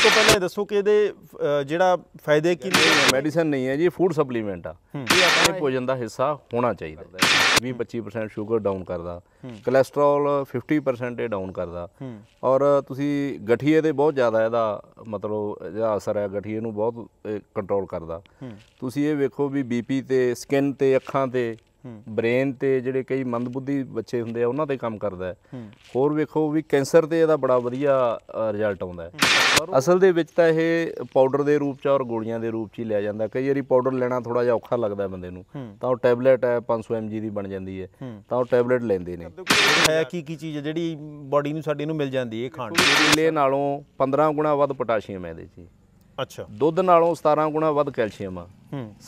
ਇਸ ਤੋਂ ਪਹਿਲਾਂ ਇਹ ਦੱਸੋ ਕਿ ਇਹਦੇ ਜਿਹੜਾ ਫਾਇਦੇ ਕੀ ਨੇ ਮੈਡੀਸਨ ਨਹੀਂ ਹੈ ਜੀ ਫੂਡ ਸਪਲੀਮੈਂਟ ਆ ਇਹ ਆਪਣੇ ਭੋਜਨ ਦਾ ਹਿੱਸਾ ਹੋਣਾ ਚਾਹੀਦਾ 20 25% ਸ਼ੂਗਰ ਡਾਊਨ ਕਰਦਾ ਕੋਲੇਸਟ੍ਰੋਲ 50% ਇਹ ਡਾਊਨ ਕਰਦਾ ਔਰ ਤੁਸੀਂ ਗਠੀਏ ਤੇ ਬਹੁਤ ਜ਼ਿਆਦਾ ਇਹਦਾ ਮਤਲਬ ਜਿਹੜਾ ਅਸਰ ਹੈ ਗਠੀਏ ਨੂੰ ਬਹੁਤ ਕੰਟਰੋਲ ਕਰਦਾ ਤੁਸੀਂ ਇਹ ਵੇਖੋ ਵੀ ਬੀਪੀ ਤੇ ਸਕਿਨ ਤੇ ਅੱਖਾਂ ਤੇ ਬ੍ਰੇਨ ਤੇ ਜਿਹੜੇ ਕਈ ਮੰਦਬੁੱਧੀ ਬੱਚੇ ਹੁੰਦੇ ਆ ਉਹਨਾਂ ਤੇ ਕੰਮ ਕਰਦਾ ਹੈ ਹੋਰ ਵੇਖੋ ਵੀ ਕੈਂਸਰ ਤੇ ਇਹਦਾ ਬੜਾ ਵਧੀਆ ਰਿਜ਼ਲਟ ਆਉਂਦਾ ਹੈ ਅਸਲ ਦੇ ਵਿੱਚ ਤਾਂ ਇਹ ਪਾਊਡਰ ਦੇ ਰੂਪ 'ਚ ਔਰ ਗੋਲੀਆਂ ਦੇ ਰੂਪ 'ਚ ਹੀ ਲਿਆ ਜਾਂਦਾ ਕਈ ਵਾਰੀ ਪਾਊਡਰ ਲੈਣਾ ਥੋੜਾ ਜਿਹਾ ਔਖਾ ਲੱਗਦਾ ਬੰਦੇ ਨੂੰ ਤਾਂ ਉਹ ਟੈਬਲੇਟ ਹੈ 500 mg ਦੀ ਬਣ ਜਾਂਦੀ ਹੈ ਤਾਂ ਉਹ ਟੈਬਲੇਟ ਲੈਂਦੇ ਨੇ ਹੈ ਕੀ ਕੀ ਚੀਜ਼ ਜਿਹੜੀ ਬਾਡੀ ਨੂੰ ਸਾਡੇ ਨੂੰ ਮਿਲ ਜਾਂਦੀ ਹੈ ਖਾਣ ਕੇਲੇ ਨਾਲੋਂ 15 ਗੁਣਾ ਵੱਧ ਪੋਟਾਸ਼ੀਅਮ ਹੈ ਇਹਦੇ 'ਚ ਅੱਛਾ ਦੁੱਧ ਨਾਲੋਂ 17 ਗੁਣਾ ਵੱਧ ਕੈਲਸ਼ੀਅਮ ਆ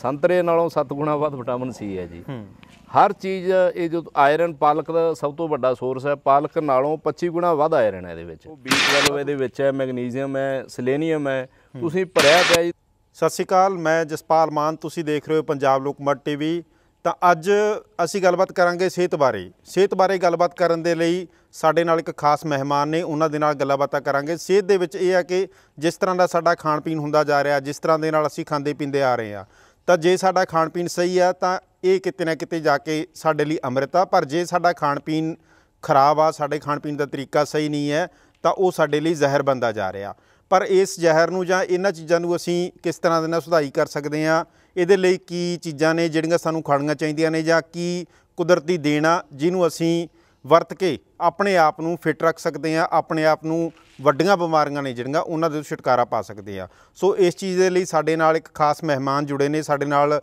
ਸੰਤਰੇ ਨਾਲੋਂ 7 ਗੁਣਾ ਵੱਧ ਵਿਟਾਮਿਨ ਸੀ ਹੈ ਜੀ ਹਰ ਚੀਜ਼ ਇਹ ਜੋ ਆਇਰਨ ਪਾਲਕ ਦਾ ਸਭ ਤੋਂ ਵੱਡਾ ਸੋਰਸ ਹੈ ਪਾਲਕ ਨਾਲੋਂ 25 ਗੁਣਾ ਵੱਧ ਆਇਰਨ ਹੈ ਇਹਦੇ ਵਿੱਚ ਉਹ B12 ਇਹਦੇ ਵਿੱਚ ਹੈ ਮੈਗਨੀਸ਼ੀਅਮ ਹੈ ਸਿਲੇਨੀਅਮ ਹੈ ਤੁਸੀਂ ਭਰਿਆ ਪਿਆ ਜੀ ਸਤਿ ਸ਼੍ਰੀ ਅਕਾਲ ਮੈਂ ਜਸਪਾਲ ਮਾਨ ਤੁਸੀਂ ਦੇਖ ਰਹੇ ਹੋ ਪੰਜਾਬ ਲੋਕਮਤ ਟੀਵੀ ਤਾਂ ਅੱਜ ਅਸੀਂ ਗੱਲਬਾਤ ਕਰਾਂਗੇ ਸਿਹਤ ਬਾਰੇ ਸਿਹਤ ਬਾਰੇ ਗੱਲਬਾਤ ਕਰਨ ਦੇ ਲਈ ਸਾਡੇ ਨਾਲ ਇੱਕ ਖਾਸ ਮਹਿਮਾਨ ਨੇ ਉਹਨਾਂ ਦੇ ਨਾਲ ਗੱਲਬਾਤਾਂ ਕਰਾਂਗੇ ਸਿਹਤ ਦੇ ਵਿੱਚ ਇਹ ਆ ਕਿ ਜਿਸ ਤਰ੍ਹਾਂ ਦਾ ਸਾਡਾ ਖਾਣ ਪੀਣ ਹੁੰਦਾ ਜਾ ਰਿਹਾ ਜਿਸ ਤਰ੍ਹਾਂ ਦੇ ਨਾਲ ਅਸੀਂ ਖਾਂਦੇ ਪੀਂਦੇ ਆ ਰਹੇ ਆ ਤਾਂ ਜੇ ਸਾਡਾ ਖਾਣ ਪੀਣ ਸਹੀ ਆ ਤਾਂ ਇਹ ਕਿਤੇ ਨਾ ਕਿਤੇ ਜਾ ਕੇ ਸਾਡੇ ਲਈ ਅੰਮ੍ਰਿਤ ਆ ਪਰ ਜੇ ਸਾਡਾ ਖਾਣ ਪੀਣ ਖਰਾਬ ਆ ਸਾਡੇ ਖਾਣ ਪੀਣ ਦਾ ਤਰੀਕਾ ਸਹੀ ਨਹੀਂ ਹੈ ਤਾਂ ਉਹ ਸਾਡੇ ਲਈ ਜ਼ਹਿਰ ਬੰਦਾ ਜਾ ਰਿਹਾ ਪਰ ਇਸ ਜ਼ਹਿਰ ਨੂੰ ਜਾਂ ਇਹਨਾਂ ਚੀਜ਼ਾਂ ਨੂੰ ਅਸੀਂ ਕਿਸ ਤਰ੍ਹਾਂ ਦੇ ਨਾਲ ਸੁਧਾਈ ਕਰ ਸਕਦੇ ਆ ਇਹਦੇ ਲਈ ਕੀ ਚੀਜ਼ਾਂ ਨੇ ਜਿਹੜੀਆਂ ਸਾਨੂੰ ਖਾਣੀਆਂ ਚਾਹੀਦੀਆਂ ਨੇ ਜਾਂ ਕੀ ਕੁਦਰਤੀ ਦੇਣਾ ਜਿਹਨੂੰ ਅਸੀਂ ਵਰਤ ਕੇ ਆਪਣੇ ਆਪ ਨੂੰ ਫਿਟ ਰੱਖ ਸਕਦੇ ਆ ਆਪਣੇ ਆਪ ਨੂੰ ਵੱਡੀਆਂ ਬਿਮਾਰੀਆਂ ਨੇ ਜਿਹੜੀਆਂ ਉਹਨਾਂ ਦੇ ਤੋਂ ਛੁਟਕਾਰਾ ਪਾ ਸਕਦੇ ਆ ਸੋ ਇਸ ਚੀਜ਼ ਦੇ ਲਈ ਸਾਡੇ ਨਾਲ ਇੱਕ ਖਾਸ ਮਹਿਮਾਨ ਜੁੜੇ ਨੇ ਸਾਡੇ ਨਾਲ